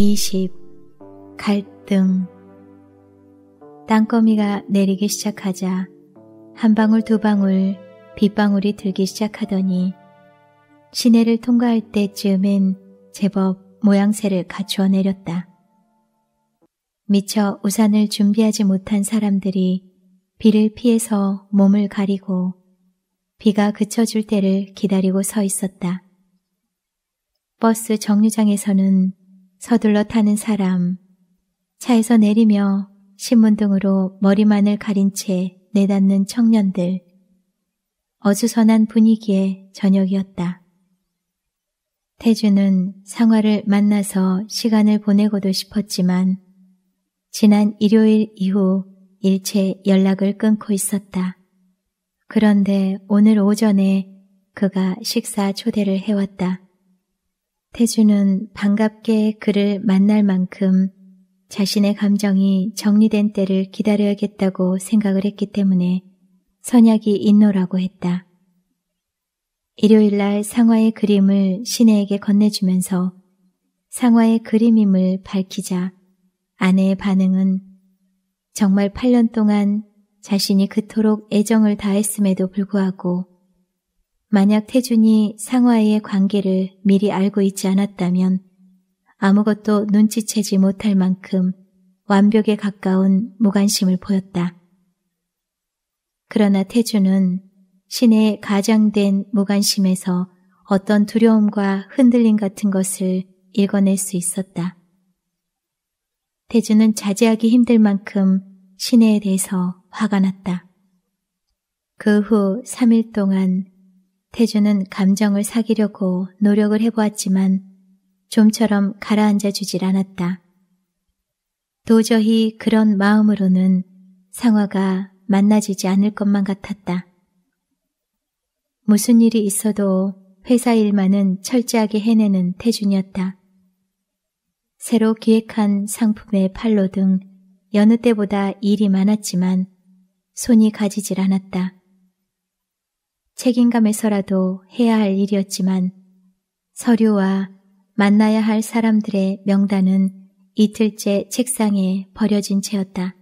20. 갈등. 땅거미가 내리기 시작하자 한 방울 두 방울 빗방울이 들기 시작하더니 시내를 통과할 때쯤엔 제법 모양새를 갖추어 내렸다. 미처 우산을 준비하지 못한 사람들이 비를 피해서 몸을 가리고 비가 그쳐줄 때를 기다리고 서 있었다. 버스 정류장에서는 서둘러 타는 사람, 차에서 내리며 신문등으로 머리만을 가린 채 내닫는 청년들, 어수선한 분위기의 저녁이었다. 태주는 상화를 만나서 시간을 보내고도 싶었지만 지난 일요일 이후 일체 연락을 끊고 있었다. 그런데 오늘 오전에 그가 식사 초대를 해왔다. 태주는 반갑게 그를 만날 만큼 자신의 감정이 정리된 때를 기다려야겠다고 생각을 했기 때문에 선약이 있노라고 했다. 일요일날 상화의 그림을 시내에게 건네주면서 상화의 그림임을 밝히자 아내의 반응은 정말 8년 동안 자신이 그토록 애정을 다했음에도 불구하고 만약 태준이 상화의 관계를 미리 알고 있지 않았다면 아무것도 눈치채지 못할 만큼 완벽에 가까운 무관심을 보였다. 그러나 태준은 신의 가장된 무관심에서 어떤 두려움과 흔들림 같은 것을 읽어낼 수 있었다. 태준은 자제하기 힘들 만큼 신혜에 대해서 화가 났다. 그 후 3일 동안 태주는 감정을 사귀려고 노력을 해보았지만 좀처럼 가라앉아 주질 않았다. 도저히 그런 마음으로는 상화가 만나지지 않을 것만 같았다. 무슨 일이 있어도 회사 일만은 철저하게 해내는 태준이었다. 새로 기획한 상품의 팔로 등 여느 때보다 일이 많았지만 손이 가지질 않았다. 책임감에서라도 해야 할 일이었지만 서류와 만나야 할 사람들의 명단은 이틀째 책상에 버려진 채였다.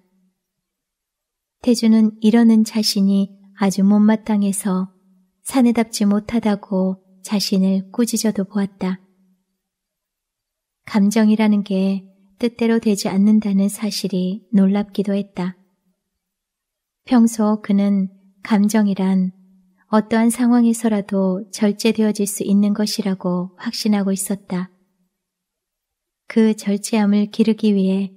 태주는 이러는 자신이 아주 못마땅해서 사내답지 못하다고 자신을 꾸짖어도 보았다. 감정이라는 게 뜻대로 되지 않는다는 사실이 놀랍기도 했다. 평소 그는 감정이란 어떠한 상황에서라도 절제되어질 수 있는 것이라고 확신하고 있었다. 그 절제함을 기르기 위해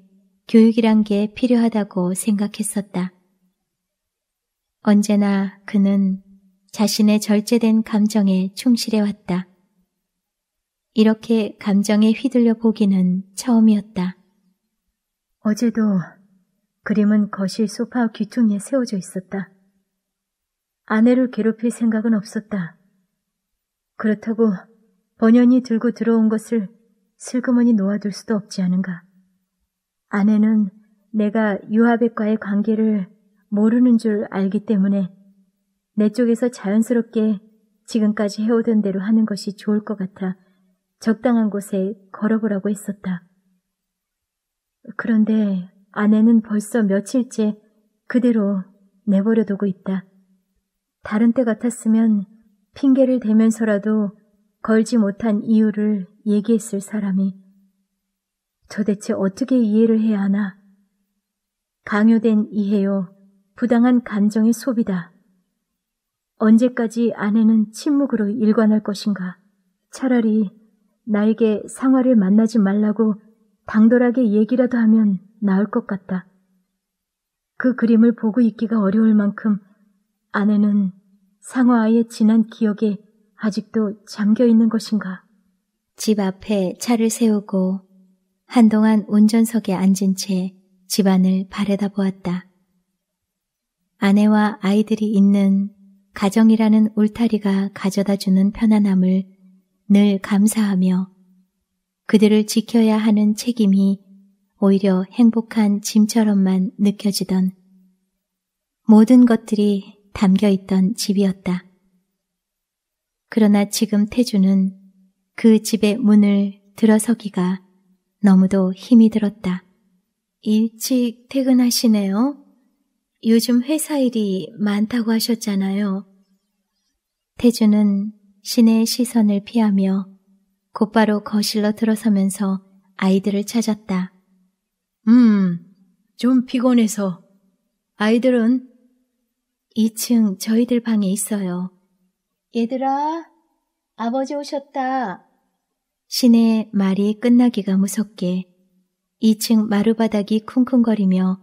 교육이란 게 필요하다고 생각했었다. 언제나 그는 자신의 절제된 감정에 충실해왔다. 이렇게 감정에 휘둘려 보기는 처음이었다. 어제도 그림은 거실 소파 귀퉁이에 세워져 있었다. 아내를 괴롭힐 생각은 없었다. 그렇다고 번연이 들고 들어온 것을 슬그머니 놓아둘 수도 없지 않은가. 아내는 내가 유아백과의 관계를 모르는 줄 알기 때문에 내 쪽에서 자연스럽게 지금까지 해오던 대로 하는 것이 좋을 것 같아 적당한 곳에 걸어보라고 했었다. 그런데 아내는 벌써 며칠째 그대로 내버려두고 있다. 다른 때 같았으면 핑계를 대면서라도 걸지 못한 이유를 얘기했을 사람이 도대체 어떻게 이해를 해야 하나? 강요된 이해요. 부당한 감정의 소비다. 언제까지 아내는 침묵으로 일관할 것인가? 차라리 나에게 상화를 만나지 말라고 당돌하게 얘기라도 하면 나을 것 같다. 그 그림을 보고 있기가 어려울 만큼 아내는 상화아의 지난 기억에 아직도 잠겨 있는 것인가? 집 앞에 차를 세우고 한동안 운전석에 앉은 채 집안을 바래다보았다. 아내와 아이들이 있는 가정이라는 울타리가 가져다주는 편안함을 늘 감사하며 그들을 지켜야 하는 책임이 오히려 행복한 짐처럼만 느껴지던 모든 것들이 담겨 있던 집이었다. 그러나 지금 태주는 그 집의 문을 들어서기가 너무도 힘이 들었다. 일찍 퇴근하시네요. 요즘 회사 일이 많다고 하셨잖아요. 태주는 시내의 시선을 피하며 곧바로 거실로 들어서면서 아이들을 찾았다. 음, 좀 피곤해서. 아이들은 2층 저희들 방에 있어요. 얘들아, 아버지 오셨다. 시내 말이 끝나기가 무섭게 2층 마루바닥이 쿵쿵거리며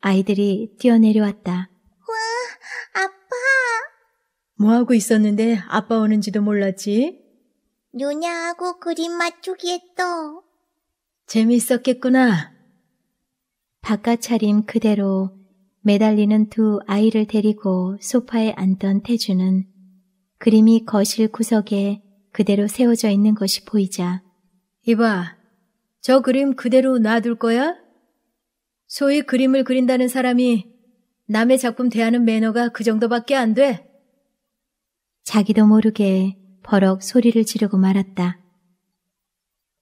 아이들이 뛰어내려왔다. 와, 아빠! 뭐하고 있었는데 아빠 오는지도 몰랐지? 누냐하고 그림 맞추기 했어. 재밌었겠구나 바깥 차림 그대로 매달리는 두 아이를 데리고 소파에 앉던 태주는 그림이 거실 구석에 그대로 세워져 있는 것이 보이자 이봐, 저 그림 그대로 놔둘 거야? 소위 그림을 그린다는 사람이 남의 작품 대하는 매너가 그 정도밖에 안 돼. 자기도 모르게 버럭 소리를 지르고 말았다.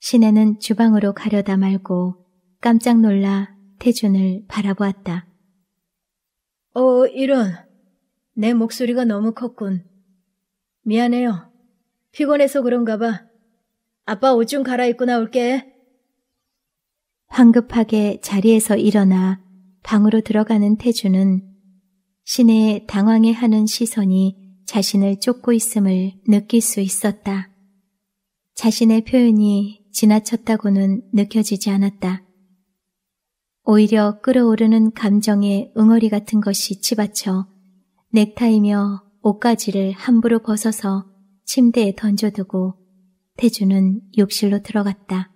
시내는 주방으로 가려다 말고 깜짝 놀라 태준을 바라보았다. 어, 이런. 내 목소리가 너무 컸군. 미안해요. 피곤해서 그런가 봐. 아빠 옷 좀 갈아입고 나올게. 황급하게 자리에서 일어나 방으로 들어가는 태주는 신의 당황해 하는 시선이 자신을 쫓고 있음을 느낄 수 있었다. 자신의 표현이 지나쳤다고는 느껴지지 않았다. 오히려 끓어오르는 감정의 응어리 같은 것이 치받쳐 넥타이며 옷가지를 함부로 벗어서 침대에 던져두고 태주는 욕실로 들어갔다.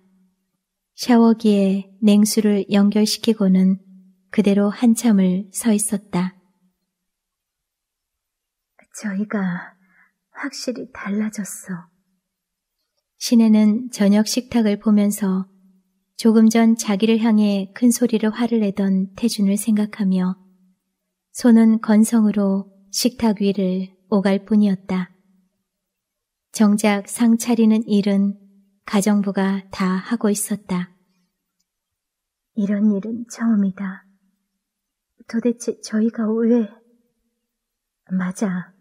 샤워기에 냉수를 연결시키고는 그대로 한참을 서 있었다. 저희가 확실히 달라졌어. 시내는 저녁 식탁을 보면서 조금 전 자기를 향해 큰소리를 화를 내던 태준을 생각하며 손은 건성으로 식탁 위를 오갈 뿐이었다. 정작 상 차리는 일은 가정부가 다 하고 있었다. 이런 일은 처음이다. 도대체 저희가 왜? 맞아.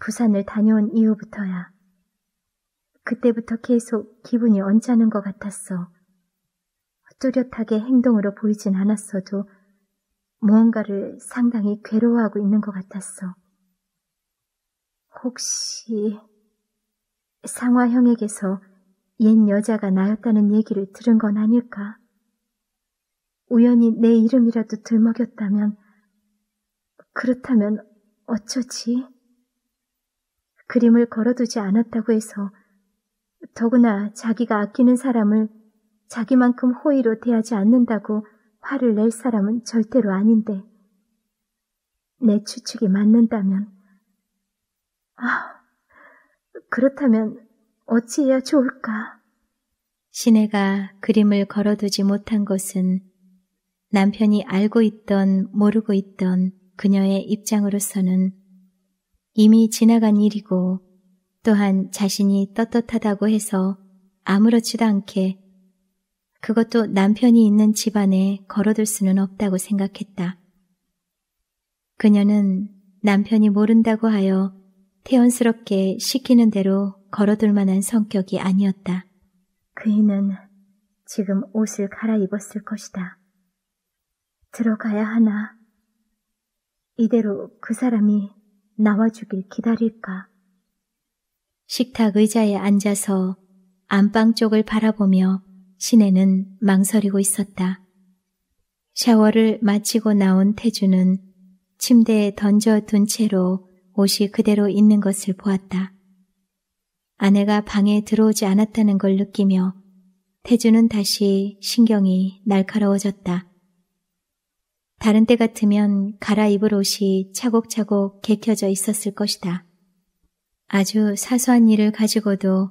부산을 다녀온 이후부터야. 그때부터 계속 기분이 언짢은 것 같았어. 뚜렷하게 행동으로 보이진 않았어도 무언가를 상당히 괴로워하고 있는 것 같았어. 혹시 상화 형에게서 옛 여자가 나였다는 얘기를 들은 건 아닐까? 우연히 내 이름이라도 들먹였다면, 그렇다면 어쩌지? 그림을 걸어두지 않았다고 해서 더구나 자기가 아끼는 사람을 자기만큼 호의로 대하지 않는다고 화를 낼 사람은 절대로 아닌데, 내 추측이 맞는다면, 아, 그렇다면 어찌해야 좋을까? 시내가 그림을 걸어두지 못한 것은 남편이 알고 있던 모르고 있던 그녀의 입장으로서는 이미 지나간 일이고 또한 자신이 떳떳하다고 해서 아무렇지도 않게 그것도 남편이 있는 집안에 걸어둘 수는 없다고 생각했다. 그녀는 남편이 모른다고 하여 태연스럽게 시키는 대로 걸어둘 만한 성격이 아니었다. 그이는 지금 옷을 갈아입었을 것이다. 들어가야 하나? 이대로 그 사람이 나와주길 기다릴까? 식탁 의자에 앉아서 안방 쪽을 바라보며 시내는 망설이고 있었다. 샤워를 마치고 나온 태주는 침대에 던져둔 채로 옷이 그대로 있는 것을 보았다. 아내가 방에 들어오지 않았다는 걸 느끼며 태주는 다시 신경이 날카로워졌다. 다른 때 같으면 갈아입을 옷이 차곡차곡 개켜져 있었을 것이다. 아주 사소한 일을 가지고도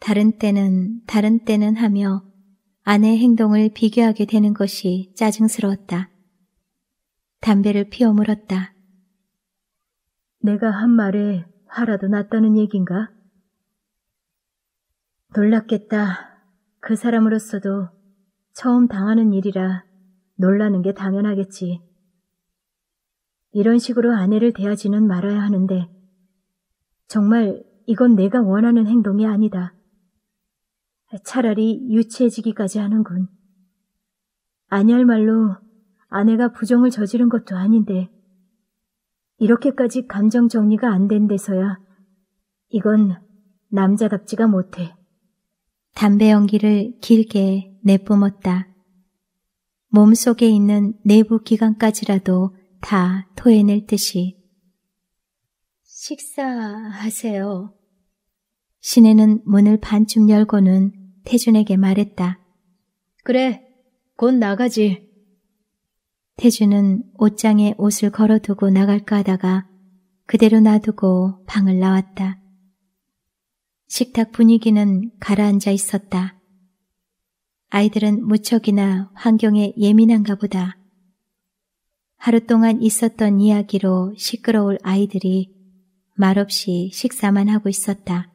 다른 때는 다른 때는 하며 아내의 행동을 비교하게 되는 것이 짜증스러웠다. 담배를 피워 물었다. 내가 한 말에 화라도 났다는 얘긴가? 놀랐겠다. 그 사람으로서도 처음 당하는 일이라 놀라는 게 당연하겠지. 이런 식으로 아내를 대하지는 말아야 하는데, 정말 이건 내가 원하는 행동이 아니다. 차라리 유치해지기까지 하는군. 아니할 말로 아내가 부정을 저지른 것도 아닌데 이렇게까지 감정 정리가 안 된 데서야 이건 남자답지가 못해. 담배 연기를 길게 내뿜었다. 몸속에 있는 내부 기관까지라도 다 토해낼 듯이 식사하세요. 시내는 문을 반쯤 열고는 태준에게 말했다. 그래, 곧 나가지. 태준은 옷장에 옷을 걸어두고 나갈까 하다가 그대로 놔두고 방을 나왔다. 식탁 분위기는 가라앉아 있었다. 아이들은 무척이나 환경에 예민한가 보다. 하루 동안 있었던 이야기로 시끄러울 아이들이 말없이 식사만 하고 있었다.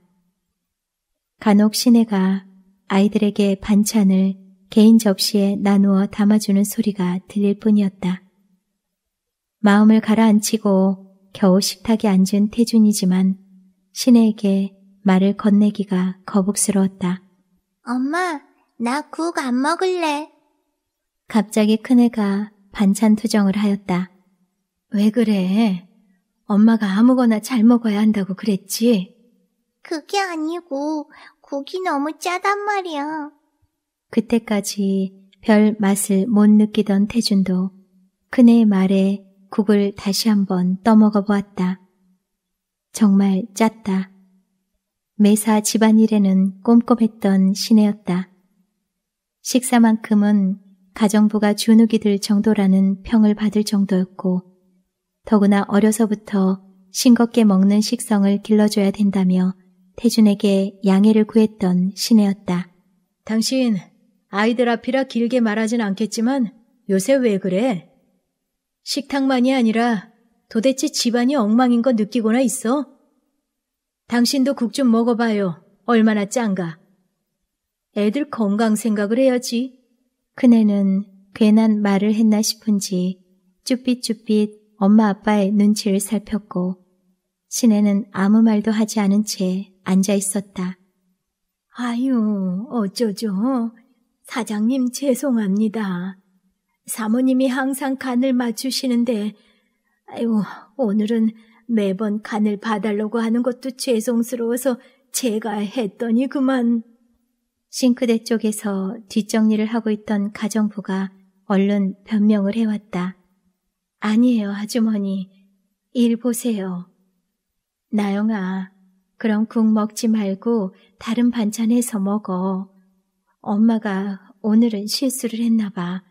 간혹 시내가 아이들에게 반찬을 개인 접시에 나누어 담아주는 소리가 들릴 뿐이었다. 마음을 가라앉히고 겨우 식탁에 앉은 태준이지만 신혜에게 말을 건네기가 거북스러웠다. 엄마, 나 국 안 먹을래. 갑자기 큰애가 반찬 투정을 하였다. 왜 그래? 엄마가 아무거나 잘 먹어야 한다고 그랬지? 그게 아니고 국이 너무 짜단 말이야. 그때까지 별 맛을 못 느끼던 태준도 그네 말에 국을 다시 한번 떠먹어 보았다. 정말 짰다. 매사 집안일에는 꼼꼼했던 시내였다. 식사만큼은 가정부가 주눅이 들 정도라는 평을 받을 정도였고 더구나 어려서부터 싱겁게 먹는 식성을 길러줘야 된다며 태준에게 양해를 구했던 시내였다. 당신 아이들 앞이라 길게 말하진 않겠지만 요새 왜 그래? 식탁만이 아니라 도대체 집안이 엉망인 거 느끼고나 있어? 당신도 국 좀 먹어봐요. 얼마나 짠가. 애들 건강 생각을 해야지. 그네는 괜한 말을 했나 싶은지 쭈삣쭈삣 엄마 아빠의 눈치를 살폈고 시내는 아무 말도 하지 않은 채 앉아 있었다. 아유, 어쩌죠? 사장님 죄송합니다. 사모님이 항상 간을 맞추시는데, 아유, 오늘은 매번 간을 봐달라고 하는 것도 죄송스러워서 제가 했더니 그만. 싱크대 쪽에서 뒷정리를 하고 있던 가정부가 얼른 변명을 해왔다. 아니에요, 아주머니. 일 보세요. 나영아, 그럼 국 먹지 말고 다른 반찬 해서 먹어. 엄마가 오늘은 실수를 했나 봐.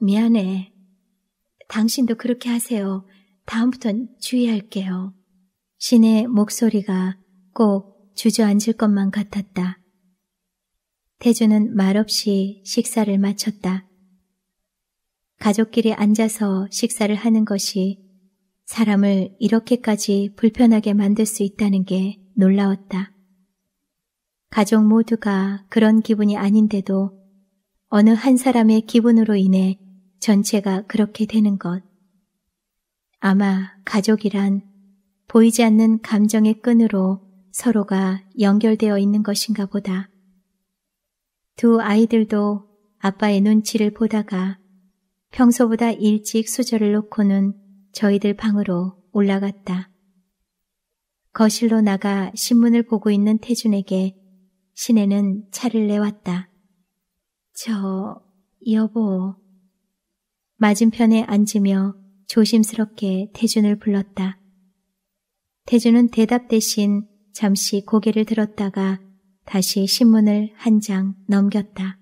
미안해. 당신도 그렇게 하세요. 다음부턴 주의할게요. 신의 목소리가 꼭 주저앉을 것만 같았다. 태주는 말없이 식사를 마쳤다. 가족끼리 앉아서 식사를 하는 것이 사람을 이렇게까지 불편하게 만들 수 있다는 게 놀라웠다. 가족 모두가 그런 기분이 아닌데도 어느 한 사람의 기분으로 인해 전체가 그렇게 되는 것. 아마 가족이란 보이지 않는 감정의 끈으로 서로가 연결되어 있는 것인가 보다. 두 아이들도 아빠의 눈치를 보다가 평소보다 일찍 수저를 놓고는 저희들 방으로 올라갔다. 거실로 나가 신문을 보고 있는 태준에게 시내는 차를 내왔다. 저, 여보. 맞은편에 앉으며 조심스럽게 태준을 불렀다. 태준은 대답 대신 잠시 고개를 들었다가 다시 신문을 한 장 넘겼다.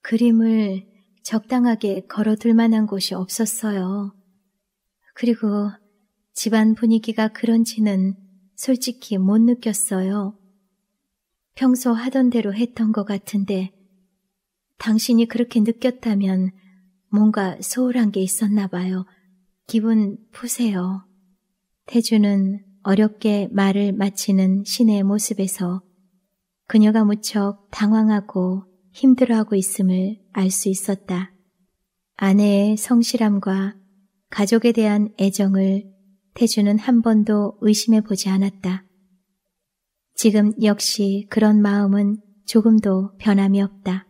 그림을 적당하게 걸어둘 만한 곳이 없었어요. 그리고 집안 분위기가 그런지는 솔직히 못 느꼈어요. 평소 하던 대로 했던 것 같은데 당신이 그렇게 느꼈다면 뭔가 소홀한 게 있었나 봐요. 기분 푸세요. 태주는 어렵게 말을 마치는 신의 모습에서 그녀가 무척 당황하고 힘들어하고 있음을 알 수 있었다. 아내의 성실함과 가족에 대한 애정을 태주는 한 번도 의심해 보지 않았다. 지금 역시 그런 마음은 조금도 변함이 없다.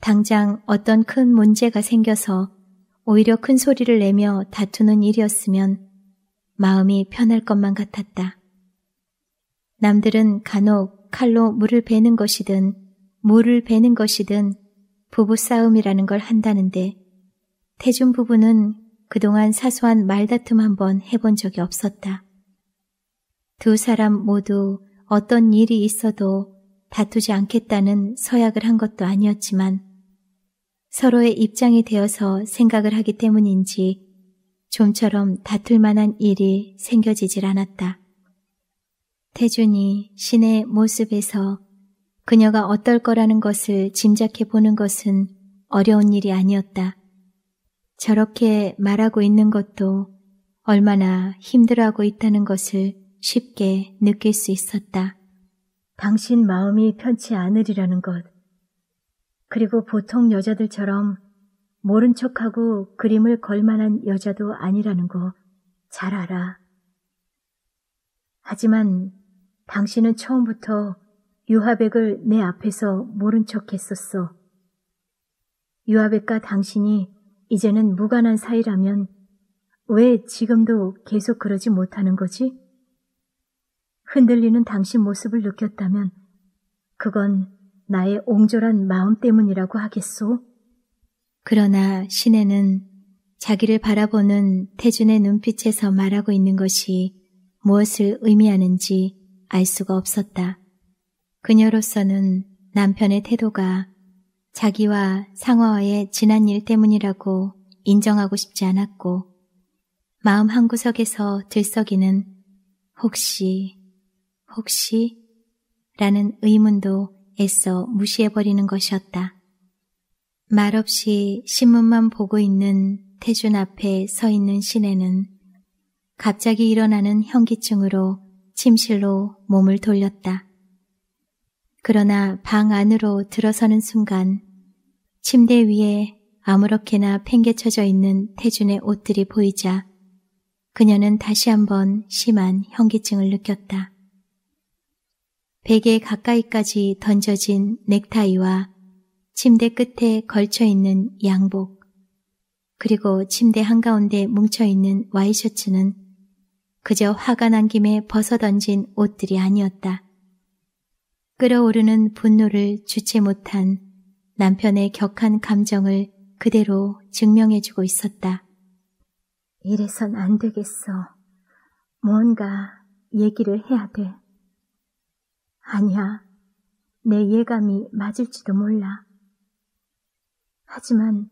당장 어떤 큰 문제가 생겨서 오히려 큰 소리를 내며 다투는 일이었으면 마음이 편할 것만 같았다. 남들은 간혹 칼로 물을 베는 것이든 물을 베는 것이든 부부싸움이라는 걸 한다는데 태준 부부는 그동안 사소한 말다툼 한번 해본 적이 없었다. 두 사람 모두 어떤 일이 있어도 다투지 않겠다는 서약을 한 것도 아니었지만 서로의 입장이 되어서 생각을 하기 때문인지 좀처럼 다툴 만한 일이 생겨지질 않았다. 태준이 신의 모습에서 그녀가 어떨 거라는 것을 짐작해 보는 것은 어려운 일이 아니었다. 저렇게 말하고 있는 것도 얼마나 힘들어하고 있다는 것을 쉽게 느낄 수 있었다. 당신 마음이 편치 않으리라는 것. 그리고 보통 여자들처럼 모른 척하고 그림을 걸만한 여자도 아니라는 거 잘 알아. 하지만 당신은 처음부터 유하백을 내 앞에서 모른 척 했었어. 유하백과 당신이 이제는 무관한 사이라면 왜 지금도 계속 그러지 못하는 거지? 흔들리는 당신 모습을 느꼈다면 그건 나의 옹졸한 마음 때문이라고 하겠소. 그러나 신혜는 자기를 바라보는 태준의 눈빛에서 말하고 있는 것이 무엇을 의미하는지 알 수가 없었다. 그녀로서는 남편의 태도가 자기와 상어와의 지난 일 때문이라고 인정하고 싶지 않았고 마음 한구석에서 들썩이는 혹시, 혹시 라는 의문도 애써 무시해버리는 것이었다. 말없이 신문만 보고 있는 태준 앞에 서 있는 시내는 갑자기 일어나는 현기증으로 침실로 몸을 돌렸다. 그러나 방 안으로 들어서는 순간 침대 위에 아무렇게나 팽개쳐져 있는 태준의 옷들이 보이자 그녀는 다시 한번 심한 현기증을 느꼈다. 베개 가까이까지 던져진 넥타이와 침대 끝에 걸쳐있는 양복, 그리고 침대 한가운데 뭉쳐있는 와이셔츠는 그저 화가 난 김에 벗어던진 옷들이 아니었다. 끓어오르는 분노를 주체 못한 남편의 격한 감정을 그대로 증명해주고 있었다. 이래선 안 되겠어. 뭔가 얘기를 해야 돼. 아니야. 내 예감이 맞을지도 몰라. 하지만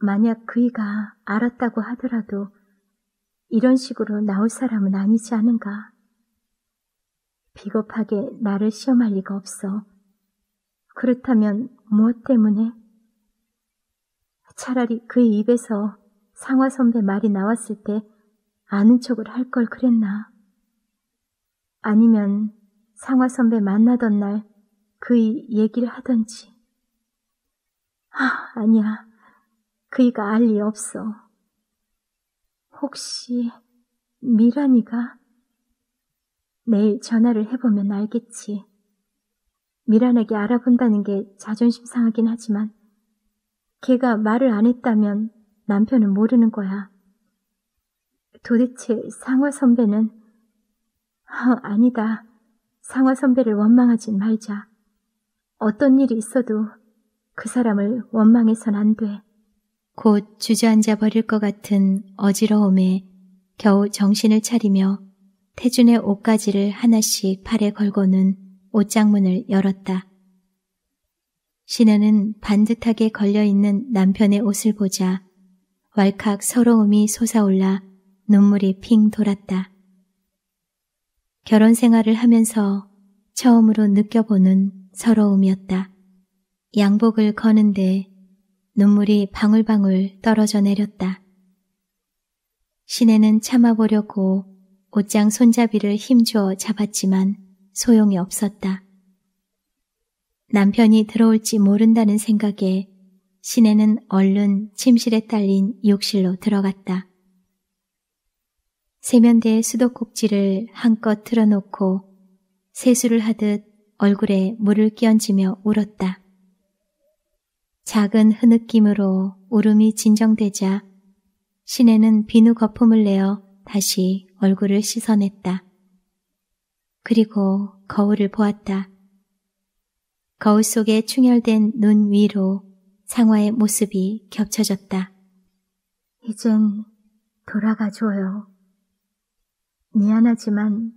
만약 그이가 알았다고 하더라도 이런 식으로 나올 사람은 아니지 않은가. 비겁하게 나를 시험할 리가 없어. 그렇다면 무엇 때문에? 차라리 그의 입에서 상화 선배 말이 나왔을 때 아는 척을 할 걸 그랬나? 아니면 상화 선배 만나던 날 그의 얘기를 하던지. 아, 아니야. 그이가 알 리 없어. 혹시 미란이가 내일 전화를 해보면 알겠지. 미란에게 알아본다는 게 자존심 상하긴 하지만 걔가 말을 안 했다면 남편은 모르는 거야. 도대체 상화 선배는 아, 아니다. 상화 선배를 원망하진 말자. 어떤 일이 있어도 그 사람을 원망해선 안 돼. 곧 주저앉아 버릴 것 같은 어지러움에 겨우 정신을 차리며 태준의 옷가지를 하나씩 팔에 걸고는 옷장문을 열었다. 신혜는 반듯하게 걸려있는 남편의 옷을 보자 왈칵 서러움이 솟아올라 눈물이 핑 돌았다. 결혼 생활을 하면서 처음으로 느껴보는 서러움이었다. 양복을 거는데 눈물이 방울방울 떨어져 내렸다. 신내는 참아보려고 옷장 손잡이를 힘주어 잡았지만 소용이 없었다. 남편이 들어올지 모른다는 생각에 시내는 얼른 침실에 딸린 욕실로 들어갔다. 세면대의 수도꼭지를 한껏 틀어놓고 세수를 하듯 얼굴에 물을 끼얹으며 울었다. 작은 흐느낌으로 울음이 진정되자 시내는 비누 거품을 내어 다시 얼굴을 씻어냈다. 그리고 거울을 보았다. 거울 속에 충혈된 눈 위로 상화의 모습이 겹쳐졌다. 이젠 돌아가줘요. 미안하지만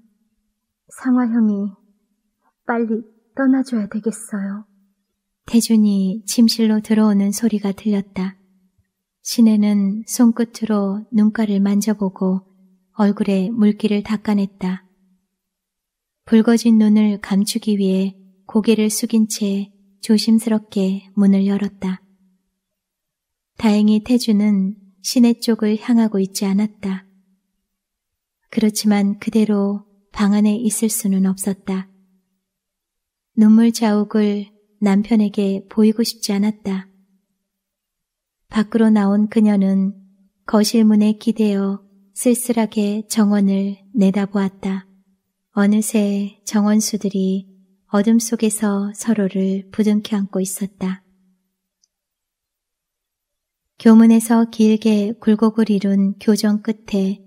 상화 형이 빨리 떠나줘야 되겠어요. 태준이 침실로 들어오는 소리가 들렸다. 신내는 손끝으로 눈가를 만져보고 얼굴에 물기를 닦아냈다. 붉어진 눈을 감추기 위해 고개를 숙인 채 조심스럽게 문을 열었다. 다행히 태주는 시내 쪽을 향하고 있지 않았다. 그렇지만 그대로 방 안에 있을 수는 없었다. 눈물 자욱을 남편에게 보이고 싶지 않았다. 밖으로 나온 그녀는 거실 문에 기대어 쓸쓸하게 정원을 내다보았다. 어느새 정원수들이 어둠 속에서 서로를 부둥켜 안고 있었다. 교문에서 길게 굴곡을 이룬 교정 끝에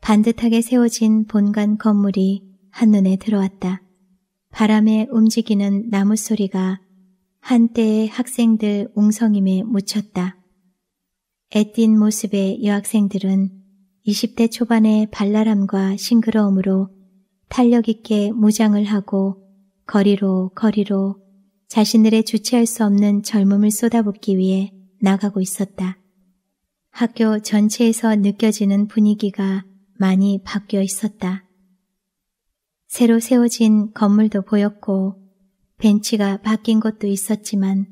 반듯하게 세워진 본관 건물이 한눈에 들어왔다. 바람에 움직이는 나무 소리가 한때의 학생들 웅성임에 묻혔다. 애띤 모습의 여학생들은 20대 초반의 발랄함과 싱그러움으로 탄력 있게 무장을 하고 거리로 거리로 자신들의 주체할 수 없는 젊음을 쏟아붓기 위해 나가고 있었다. 학교 전체에서 느껴지는 분위기가 많이 바뀌어 있었다. 새로 세워진 건물도 보였고 벤치가 바뀐 것도 있었지만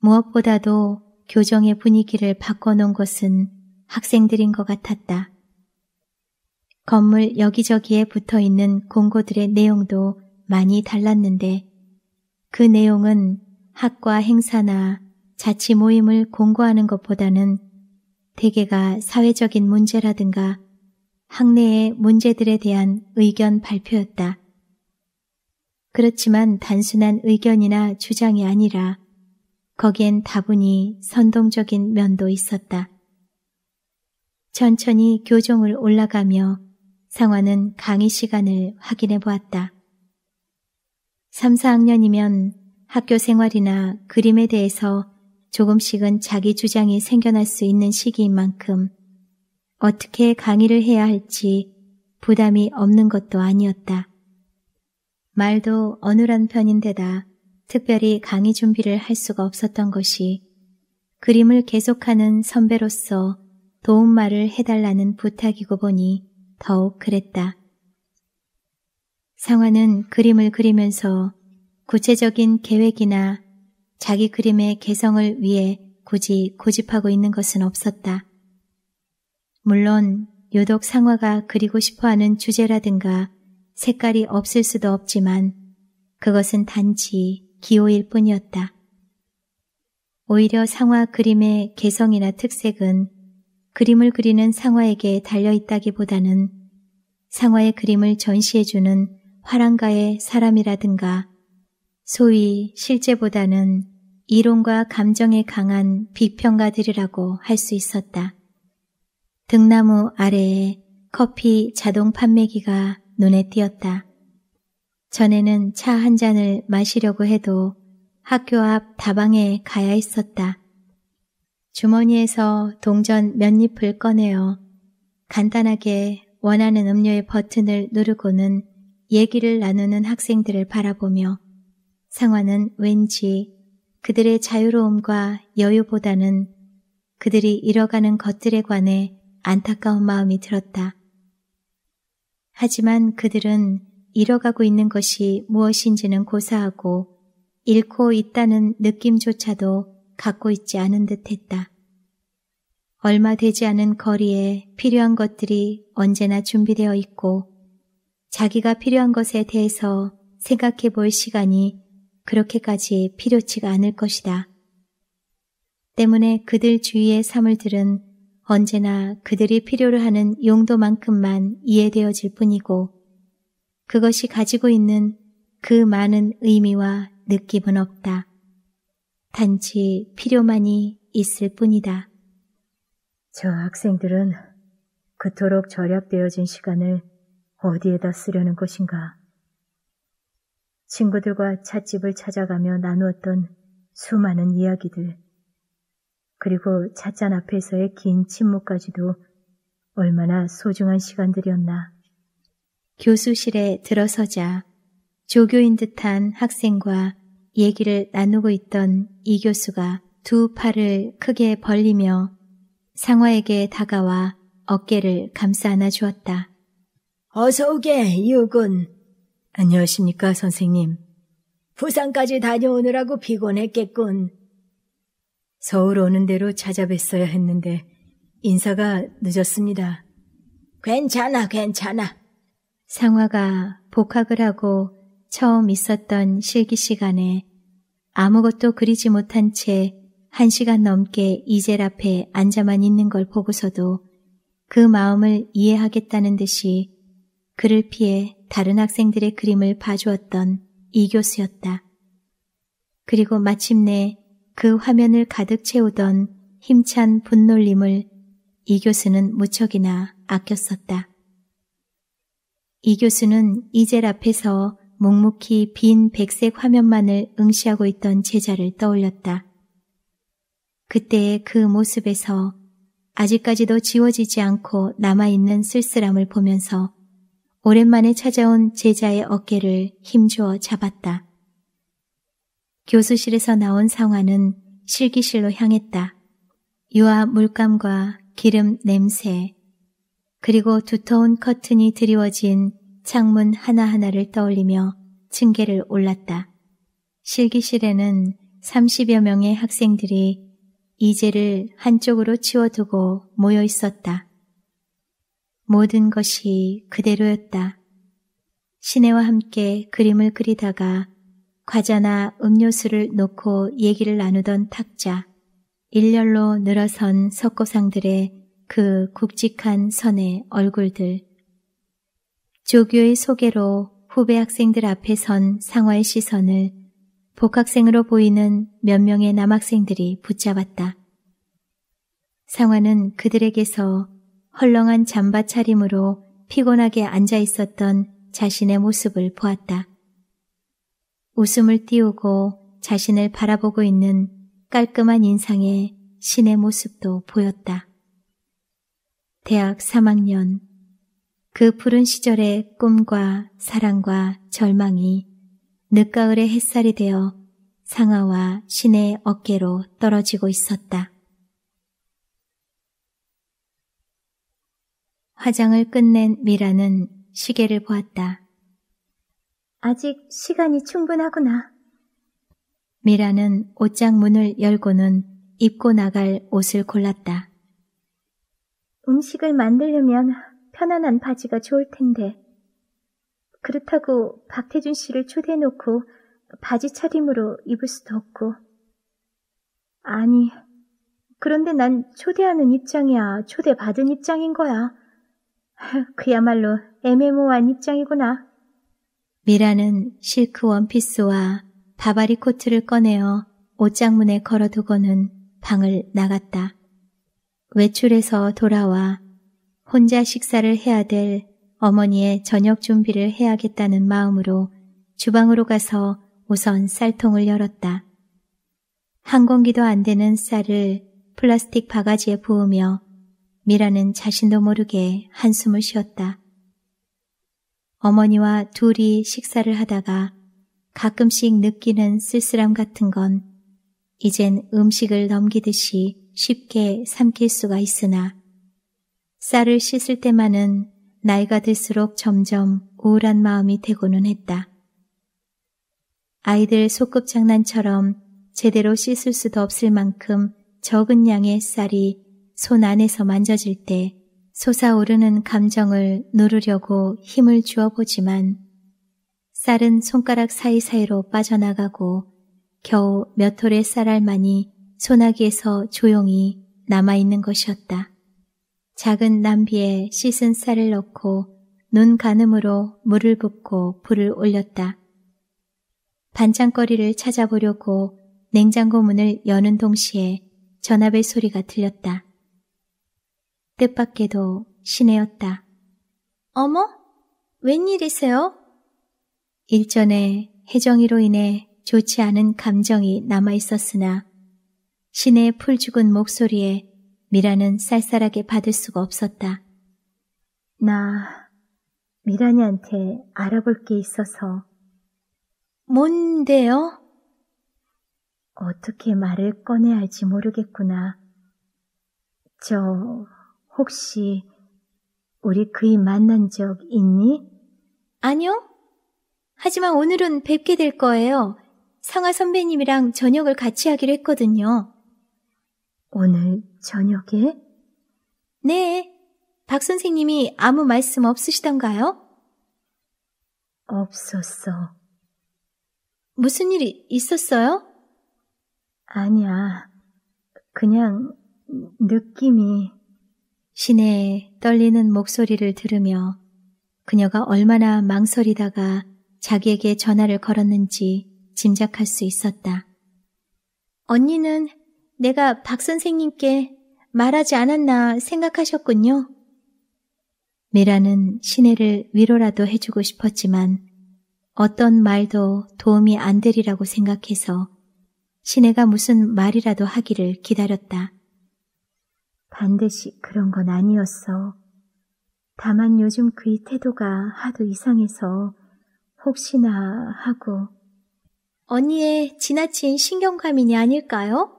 무엇보다도 교정의 분위기를 바꿔놓은 것은 학생들인 것 같았다. 건물 여기저기에 붙어 있는 공고들의 내용도 많이 달랐는데 그 내용은 학과 행사나 자치 모임을 공고하는 것보다는 대개가 사회적인 문제라든가 학내의 문제들에 대한 의견 발표였다. 그렇지만 단순한 의견이나 주장이 아니라 거기엔 다분히 선동적인 면도 있었다. 천천히 교정을 올라가며 상화는 강의 시간을 확인해 보았다. 3, 4학년이면 학교 생활이나 그림에 대해서 조금씩은 자기 주장이 생겨날 수 있는 시기인 만큼 어떻게 강의를 해야 할지 부담이 없는 것도 아니었다. 말도 어눌한 편인데다 특별히 강의 준비를 할 수가 없었던 것이 그림을 계속하는 선배로서 도움말을 해달라는 부탁이고 보니 더욱 그랬다. 상화는 그림을 그리면서 구체적인 계획이나 자기 그림의 개성을 위해 굳이 고집하고 있는 것은 없었다. 물론 유독 상화가 그리고 싶어하는 주제라든가 색깔이 없을 수도 없지만 그것은 단지 기호일 뿐이었다. 오히려 상화 그림의 개성이나 특색은 그림을 그리는 상화에게 달려있다기보다는 상화의 그림을 전시해주는 화랑가의 사람이라든가 소위 실제보다는 이론과 감정에 강한 비평가들이라고 할 수 있었다. 등나무 아래에 커피 자동 판매기가 눈에 띄었다. 전에는 차 한 잔을 마시려고 해도 학교 앞 다방에 가야 했었다. 주머니에서 동전 몇 잎을 꺼내어 간단하게 원하는 음료의 버튼을 누르고는 얘기를 나누는 학생들을 바라보며 상화는 왠지 그들의 자유로움과 여유보다는 그들이 잃어가는 것들에 관해 안타까운 마음이 들었다. 하지만 그들은 잃어가고 있는 것이 무엇인지는 고사하고 잃고 있다는 느낌조차도 갖고 있지 않은 듯 했다. 얼마 되지 않은 거리에 필요한 것들이 언제나 준비되어 있고 자기가 필요한 것에 대해서 생각해 볼 시간이 그렇게까지 필요치가 않을 것이다. 때문에 그들 주위의 사물들은 언제나 그들이 필요로 하는 용도만큼만 이해되어질 뿐이고 그것이 가지고 있는 그 많은 의미와 느낌은 없다. 단지 필요만이 있을 뿐이다. 저 학생들은 그토록 절약되어진 시간을 어디에다 쓰려는 것인가. 친구들과 찻집을 찾아가며 나누었던 수많은 이야기들, 그리고 찻잔 앞에서의 긴 침묵까지도 얼마나 소중한 시간들이었나. 교수실에 들어서자 조교인 듯한 학생과 얘기를 나누고 있던 이 교수가 두 팔을 크게 벌리며 상화에게 다가와 어깨를 감싸 안아 주었다. 어서 오게, 유군. 안녕하십니까, 선생님. 부산까지 다녀오느라고 피곤했겠군. 서울 오는 대로 찾아뵀어야 했는데 인사가 늦었습니다. 괜찮아, 괜찮아. 상화가 복학을 하고 처음 있었던 실기 시간에 아무것도 그리지 못한 채 한 시간 넘게 이젤 앞에 앉아만 있는 걸 보고서도 그 마음을 이해하겠다는 듯이 그를 피해 다른 학생들의 그림을 봐주었던 이 교수였다. 그리고 마침내 그 화면을 가득 채우던 힘찬 분놀림을 이 교수는 무척이나 아꼈었다. 이 교수는 이젤 앞에서 묵묵히 빈 백색 화면만을 응시하고 있던 제자를 떠올렸다. 그때의 그 모습에서 아직까지도 지워지지 않고 남아있는 쓸쓸함을 보면서 오랜만에 찾아온 제자의 어깨를 힘주어 잡았다. 교수실에서 나온 상화는 실기실로 향했다. 유아 물감과 기름 냄새, 그리고 두터운 커튼이 드리워진 창문 하나하나를 떠올리며 층계를 올랐다. 실기실에는 30여 명의 학생들이 이제를 한쪽으로 치워두고 모여 있었다. 모든 것이 그대로였다. 시내와 함께 그림을 그리다가 과자나 음료수를 놓고 얘기를 나누던 탁자, 일렬로 늘어선 석고상들의 그 굵직한 선의 얼굴들, 조교의 소개로 후배 학생들 앞에 선 상화의 시선을 복학생으로 보이는 몇 명의 남학생들이 붙잡았다. 상화는 그들에게서 헐렁한 잠바 차림으로 피곤하게 앉아 있었던 자신의 모습을 보았다. 웃음을 띄우고 자신을 바라보고 있는 깔끔한 인상의 신의 모습도 보였다. 대학 3학년 그 푸른 시절의 꿈과 사랑과 절망이 늦가을의 햇살이 되어 상아와 신의 어깨로 떨어지고 있었다. 화장을 끝낸 미라는 시계를 보았다. 아직 시간이 충분하구나. 미라는 옷장 문을 열고는 입고 나갈 옷을 골랐다. 음식을 만들려면 편안한 바지가 좋을 텐데. 그렇다고 박태준 씨를 초대해놓고 바지 차림으로 입을 수도 없고. 아니, 그런데 난 초대하는 입장이야, 초대받은 입장인 거야. 그야말로 애매모호한 입장이구나. 미라는 실크 원피스와 바바리 코트를 꺼내어 옷장문에 걸어두고는 방을 나갔다. 외출해서 돌아와 혼자 식사를 해야 될 어머니의 저녁 준비를 해야겠다는 마음으로 주방으로 가서 우선 쌀통을 열었다. 한 공기도 안 되는 쌀을 플라스틱 바가지에 부으며 미라는 자신도 모르게 한숨을 쉬었다. 어머니와 둘이 식사를 하다가 가끔씩 느끼는 쓸쓸함 같은 건 이젠 음식을 넘기듯이 쉽게 삼킬 수가 있으나 쌀을 씻을 때만은 나이가 들수록 점점 우울한 마음이 되고는 했다. 아이들 소꿉 장난처럼 제대로 씻을 수도 없을 만큼 적은 양의 쌀이 손 안에서 만져질 때 솟아오르는 감정을 누르려고 힘을 주어보지만 쌀은 손가락 사이사이로 빠져나가고 겨우 몇 톨의 쌀알만이 소나기에서 조용히 남아있는 것이었다. 작은 남비에 씻은 쌀을 넣고 눈 가늠으로 물을 붓고 불을 올렸다. 반찬거리를 찾아보려고 냉장고 문을 여는 동시에 전압의 소리가 들렸다. 뜻밖에도 시내였다. 어머? 웬일이세요? 일전에 혜정이로 인해 좋지 않은 감정이 남아 있었으나 시내의 풀 죽은 목소리에 미라는 쌀쌀하게 받을 수가 없었다. 나 미란이한테 알아볼 게 있어서. 뭔데요? 어떻게 말을 꺼내야 할지 모르겠구나. 저 혹시 우리 그이 만난 적 있니? 아니요. 하지만 오늘은 뵙게 될 거예요. 상아 선배님이랑 저녁을 같이 하기로 했거든요. 오늘 저녁에? 네. 박 선생님이 아무 말씀 없으시던가요? 없었어. 무슨 일이 있었어요? 아니야. 그냥 느낌이. 시내의 떨리는 목소리를 들으며 그녀가 얼마나 망설이다가 자기에게 전화를 걸었는지 짐작할 수 있었다. 언니는 내가 박 선생님께 말하지 않았나 생각하셨군요. 미라는 시내를 위로라도 해주고 싶었지만 어떤 말도 도움이 안 되리라고 생각해서 시내가 무슨 말이라도 하기를 기다렸다. 반드시 그런 건 아니었어. 다만 요즘 그의 태도가 하도 이상해서 혹시나 하고 언니의 지나친 신경감이니 아닐까요?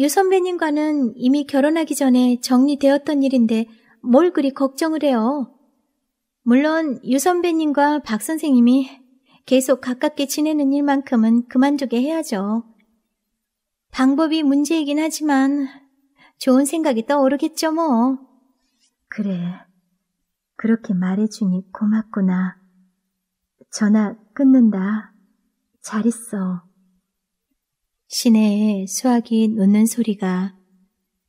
유 선배님과는 이미 결혼하기 전에 정리되었던 일인데 뭘 그리 걱정을 해요. 물론 유 선배님과 박 선생님이 계속 가깝게 지내는 일만큼은 그만두게 해야죠. 방법이 문제이긴 하지만 좋은 생각이 떠오르겠죠 뭐. 그래. 그렇게 말해주니 고맙구나. 전화 끊는다. 잘 있어. 시내에 수학이 놓는 소리가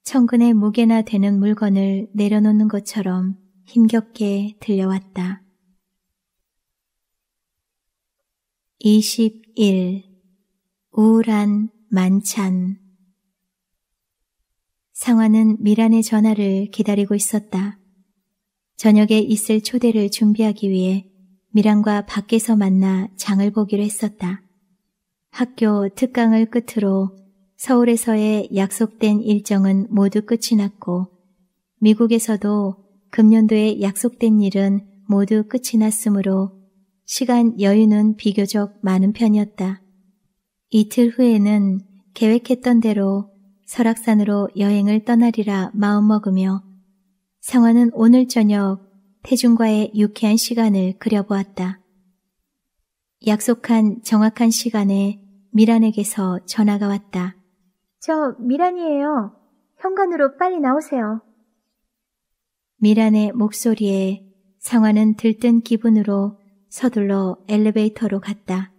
천근의 무게나 되는 물건을 내려놓는 것처럼 힘겹게 들려왔다. 21. 우울한 만찬 상화는 미란의 전화를 기다리고 있었다. 저녁에 있을 초대를 준비하기 위해 미란과 밖에서 만나 장을 보기로 했었다. 학교 특강을 끝으로 서울에서의 약속된 일정은 모두 끝이 났고 미국에서도 금년도에 약속된 일은 모두 끝이 났으므로 시간 여유는 비교적 많은 편이었다. 이틀 후에는 계획했던 대로 설악산으로 여행을 떠나리라 마음먹으며 상화는 오늘 저녁 태중과의 유쾌한 시간을 그려보았다. 약속한 정확한 시간에 미란에게서 전화가 왔다. 저 미란이에요. 현관으로 빨리 나오세요. 미란의 목소리에 상화는 들뜬 기분으로 서둘러 엘리베이터로 갔다.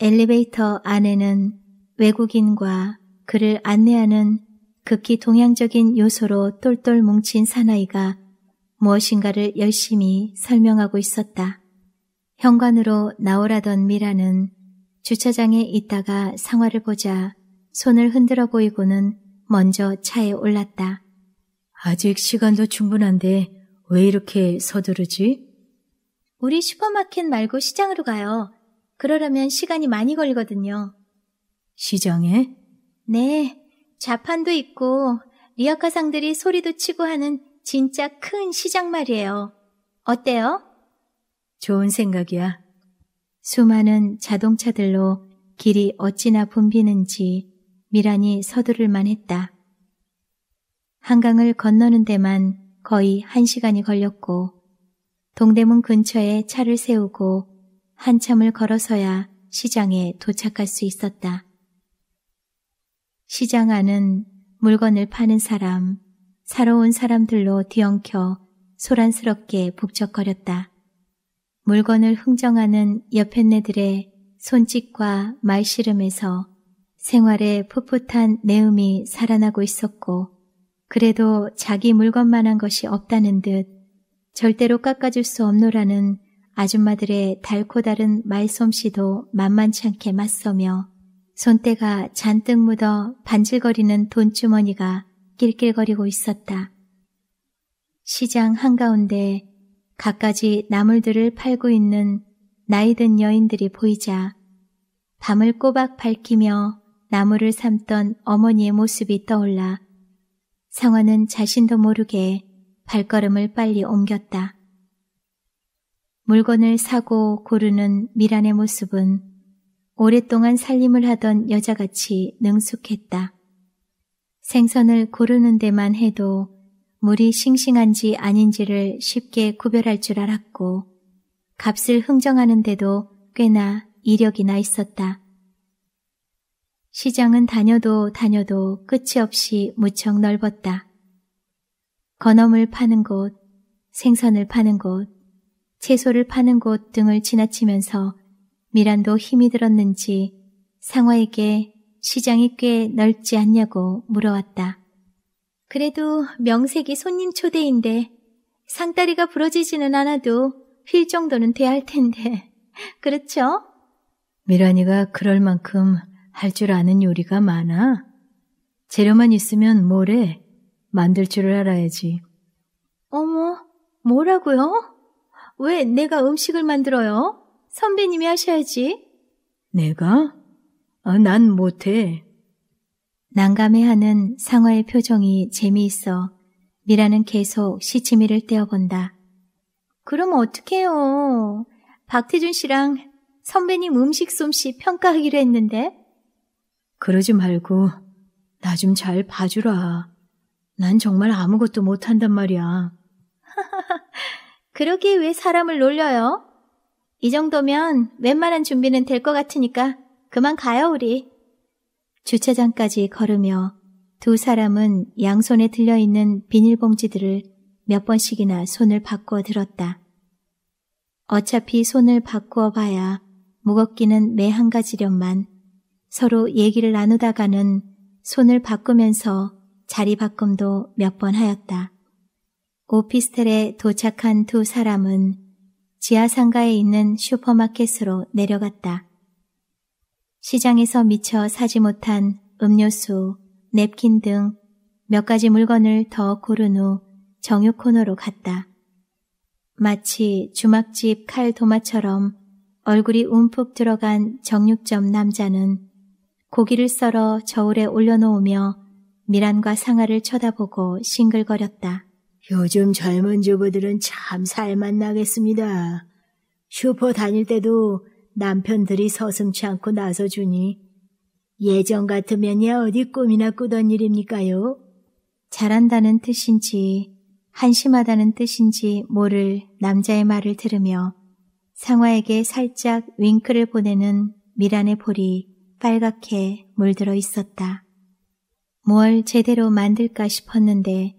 엘리베이터 안에는 외국인과 그를 안내하는 극히 동양적인 요소로 똘똘 뭉친 사나이가 무엇인가를 열심히 설명하고 있었다. 현관으로 나오라던 미라는 주차장에 있다가 상화를 보자 손을 흔들어 보이고는 먼저 차에 올랐다. 아직 시간도 충분한데 왜 이렇게 서두르지? 우리 슈퍼마켓 말고 시장으로 가요. 그러려면 시간이 많이 걸리거든요. 시장에? 네, 자판도 있고 리어카상들이 소리도 치고 하는 진짜 큰 시장 말이에요. 어때요? 좋은 생각이야. 수많은 자동차들로 길이 어찌나 붐비는지 미란이 서두를만 했다. 한강을 건너는 데만 거의 한 시간이 걸렸고 동대문 근처에 차를 세우고 한참을 걸어서야 시장에 도착할 수 있었다. 시장 안은 물건을 파는 사람, 사러 온 사람들로 뒤엉켜 소란스럽게 북적거렸다. 물건을 흥정하는 옆에네들의 손짓과 말씨름에서 생활의 풋풋한 내음이 살아나고 있었고 그래도 자기 물건만한 것이 없다는 듯 절대로 깎아줄 수 없노라는 아줌마들의 달코다른 말솜씨도 만만치 않게 맞서며 손때가 잔뜩 묻어 반질거리는 돈주머니가 낄낄거리고 있었다. 시장 한가운데 갖가지 나물들을 팔고 있는 나이든 여인들이 보이자 밤을 꼬박 밝히며 나무를 삼던 어머니의 모습이 떠올라 상화는 자신도 모르게 발걸음을 빨리 옮겼다. 물건을 사고 고르는 미란의 모습은 오랫동안 살림을 하던 여자같이 능숙했다. 생선을 고르는 데만 해도 물이 싱싱한지 아닌지를 쉽게 구별할 줄 알았고 값을 흥정하는데도 꽤나 이력이 나 있었다. 시장은 다녀도 다녀도 끝이 없이 무척 넓었다. 건어물 파는 곳, 생선을 파는 곳, 채소를 파는 곳 등을 지나치면서 미란도 힘이 들었는지 상화에게 시장이 꽤 넓지 않냐고 물어왔다. 그래도 명색이 손님 초대인데 상다리가 부러지지는 않아도 휠 정도는 돼야 할 텐데. 그렇죠? 미란이가 그럴 만큼 할 줄 아는 요리가 많아. 재료만 있으면 뭐래. 만들 줄을 알아야지. 어머, 뭐라고요? 왜 내가 음식을 만들어요? 선배님이 하셔야지. 내가? 아, 난 못해. 난감해하는 상어의 표정이 재미있어 미라는 계속 시치미를 떼어본다. 그럼 어떡해요. 박태준 씨랑 선배님 음식 솜씨 평가하기로 했는데? 그러지 말고 나 좀 잘 봐주라. 난 정말 아무것도 못한단 말이야. 그러기에 왜 사람을 놀려요? 이 정도면 웬만한 준비는 될 것 같으니까 그만 가요, 우리. 주차장까지 걸으며 두 사람은 양손에 들려있는 비닐봉지들을 몇 번씩이나 손을 바꾸어 들었다. 어차피 손을 바꾸어 봐야 무겁기는 매 한 가지련만 서로 얘기를 나누다가는 손을 바꾸면서 자리 바꿈도 몇 번 하였다. 오피스텔에 도착한 두 사람은 지하상가에 있는 슈퍼마켓으로 내려갔다. 시장에서 미처 사지 못한 음료수, 냅킨 등 몇 가지 물건을 더 고른 후 정육 코너로 갔다. 마치 주막집 칼 도마처럼 얼굴이 움푹 들어간 정육점 남자는 고기를 썰어 저울에 올려놓으며 미란과 상아를 쳐다보고 싱글거렸다. 요즘 젊은 주부들은 참 살맛 나겠습니다. 슈퍼 다닐 때도 남편들이 서슴치 않고 나서주니 예전 같으면야 어디 꿈이나 꾸던 일입니까요? 잘한다는 뜻인지 한심하다는 뜻인지 모를 남자의 말을 들으며 상화에게 살짝 윙크를 보내는 미란의 볼이 빨갛게 물들어 있었다. 뭘 제대로 만들까 싶었는데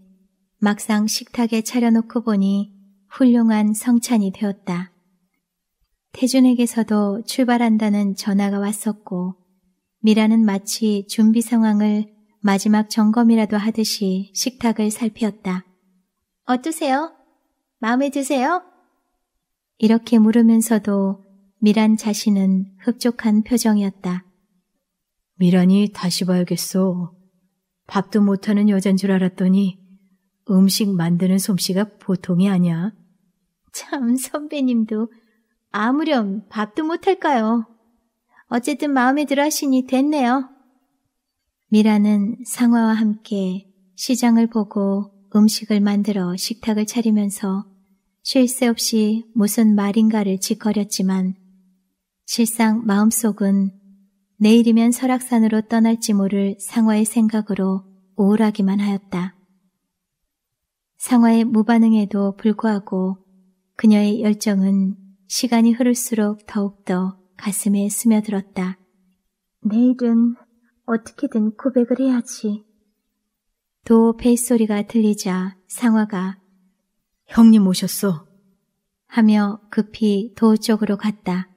막상 식탁에 차려놓고 보니 훌륭한 성찬이 되었다. 태준에게서도 출발한다는 전화가 왔었고 미라는 마치 준비 상황을 마지막 점검이라도 하듯이 식탁을 살피었다. 어떠세요? 마음에 드세요? 이렇게 물으면서도 미란 자신은 흡족한 표정이었다. 미란이 다시 봐야겠어. 밥도 못하는 여잔 줄 알았더니 음식 만드는 솜씨가 보통이 아니야. 참 선배님도 아무렴 밥도 못할까요? 어쨌든 마음에 들어 하시니 됐네요. 미라는 상화와 함께 시장을 보고 음식을 만들어 식탁을 차리면서 쉴 새 없이 무슨 말인가를 짓거렸지만 실상 마음속은 내일이면 설악산으로 떠날지 모를 상화의 생각으로 우울하기만 하였다. 상화의 무반응에도 불구하고 그녀의 열정은 시간이 흐를수록 더욱더 가슴에 스며들었다. 내일은 어떻게든 고백을 해야지. 도페이 소리가 들리자 상화가 형님 오셨어. 하며 급히 도 쪽으로 갔다.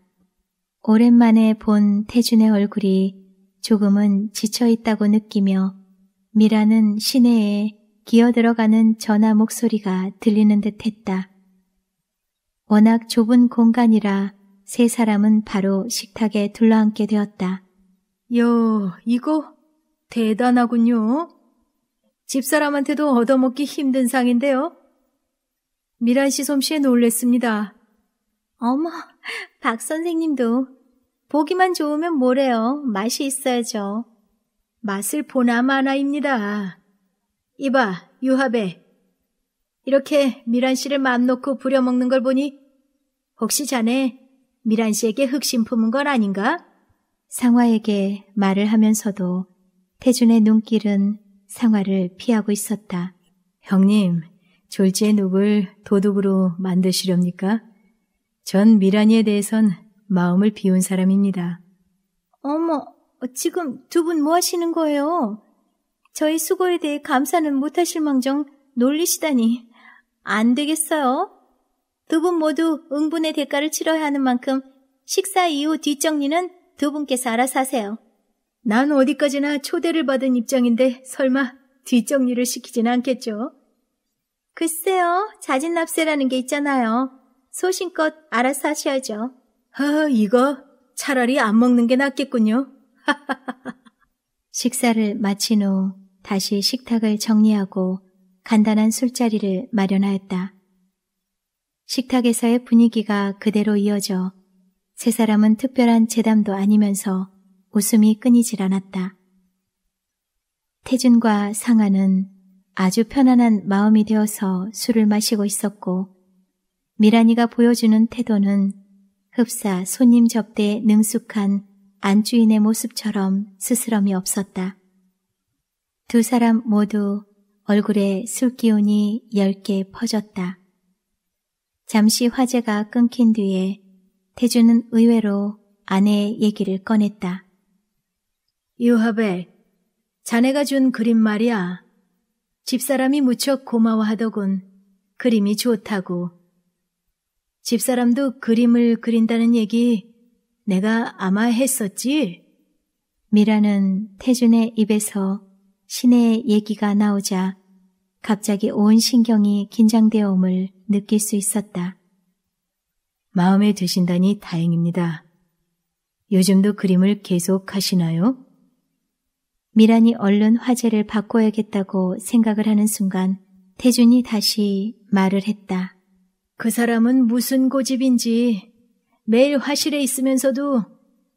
오랜만에 본 태준의 얼굴이 조금은 지쳐있다고 느끼며 미라는 시내에 기어들어가는 전화 목소리가 들리는 듯 했다. 워낙 좁은 공간이라 세 사람은 바로 식탁에 둘러앉게 되었다. 요, 이거 대단하군요. 집사람한테도 얻어먹기 힘든 상인데요. 미란 씨 솜씨에 놀랬습니다. 어머, 박 선생님도 보기만 좋으면 뭐래요. 맛이 있어야죠. 맛을 보나 마나입니다. 이봐, 유합에. 이렇게 미란 씨를 맘 놓고 부려먹는 걸 보니 혹시 자네 미란 씨에게 흑심 품은 건 아닌가? 상화에게 말을 하면서도 태준의 눈길은 상화를 피하고 있었다. 형님, 졸지의 녹을 도둑으로 만드시렵니까? 전 미란이에 대해선 마음을 비운 사람입니다. 어머, 지금 두 분 뭐 하시는 거예요? 저희 수고에 대해 감사는 못하실 망정 놀리시다니. 안 되겠어요? 두분 모두 응분의 대가를 치러야 하는 만큼 식사 이후 뒷정리는 두 분께서 알아서 하세요. 난 어디까지나 초대를 받은 입장인데 설마 뒷정리를 시키진 않겠죠? 글쎄요, 자진납세라는 게 있잖아요. 소신껏 알아서 하셔야죠. 아, 이거 차라리 안 먹는 게 낫겠군요. 식사를 마친 후 다시 식탁을 정리하고 간단한 술자리를 마련하였다. 식탁에서의 분위기가 그대로 이어져 세 사람은 특별한 재담도 아니면서 웃음이 끊이질 않았다. 태준과 상아는 아주 편안한 마음이 되어서 술을 마시고 있었고 미란이가 보여주는 태도는 흡사 손님 접대에 능숙한 안주인의 모습처럼 스스럼이 없었다. 두 사람 모두 얼굴에 술기운이 열게 퍼졌다. 잠시 화제가 끊긴 뒤에 태주는 의외로 아내의 얘기를 꺼냈다. 유하벨, 자네가 준 그림 말이야. 집사람이 무척 고마워하더군. 그림이 좋다고. 집사람도 그림을 그린다는 얘기 내가 아마 했었지? 미라는 태준의 입에서 신의 얘기가 나오자 갑자기 온 신경이 긴장되어옴을 느낄 수 있었다. 마음에 드신다니 다행입니다. 요즘도 그림을 계속 하시나요? 미란이 얼른 화제를 바꿔야겠다고 생각을 하는 순간 태준이 다시 말을 했다. 그 사람은 무슨 고집인지 매일 화실에 있으면서도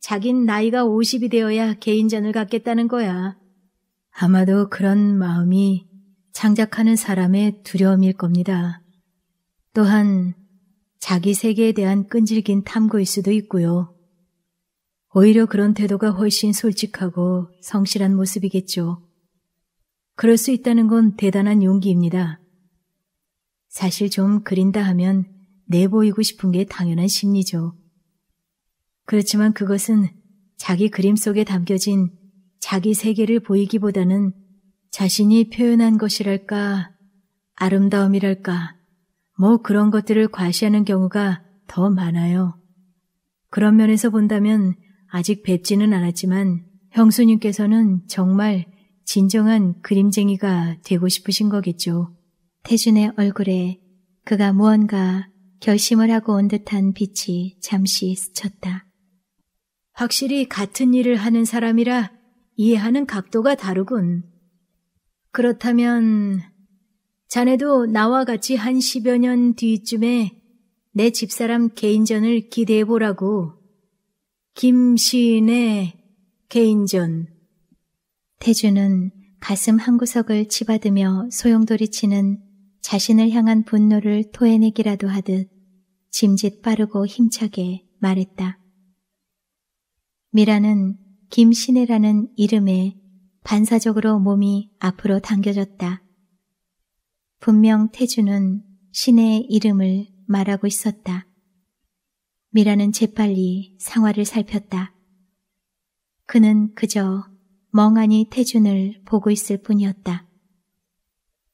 자긴 나이가 50이 되어야 개인전을 갖겠다는 거야. 아마도 그런 마음이 창작하는 사람의 두려움일 겁니다. 또한 자기 세계에 대한 끈질긴 탐구일 수도 있고요. 오히려 그런 태도가 훨씬 솔직하고 성실한 모습이겠죠. 그럴 수 있다는 건 대단한 용기입니다. 사실 좀 그린다 하면 내보이고 싶은 게 당연한 심리죠. 그렇지만 그것은 자기 그림 속에 담겨진 자기 세계를 보이기보다는 자신이 표현한 것이랄까, 아름다움이랄까, 뭐 그런 것들을 과시하는 경우가 더 많아요. 그런 면에서 본다면 아직 뵙지는 않았지만 형수님께서는 정말 진정한 그림쟁이가 되고 싶으신 거겠죠. 태준의 얼굴에 그가 무언가 결심을 하고 온 듯한 빛이 잠시 스쳤다. 확실히 같은 일을 하는 사람이라 이해하는 각도가 다르군. 그렇다면 자네도 나와 같이 한 십여 년 뒤쯤에 내 집사람 개인전을 기대해 보라고. 김시인의 개인전. 태주는 가슴 한 구석을 치받으며 소용돌이치는 자신을 향한 분노를 토해내기라도 하듯 짐짓 빠르고 힘차게 말했다. 미라는 김신혜라는 이름의 반사적으로 몸이 앞으로 당겨졌다. 분명 태주는 신의 이름을 말하고 있었다. 미라는 재빨리 상화를 살폈다. 그는 그저 멍하니 태준을 보고 있을 뿐이었다.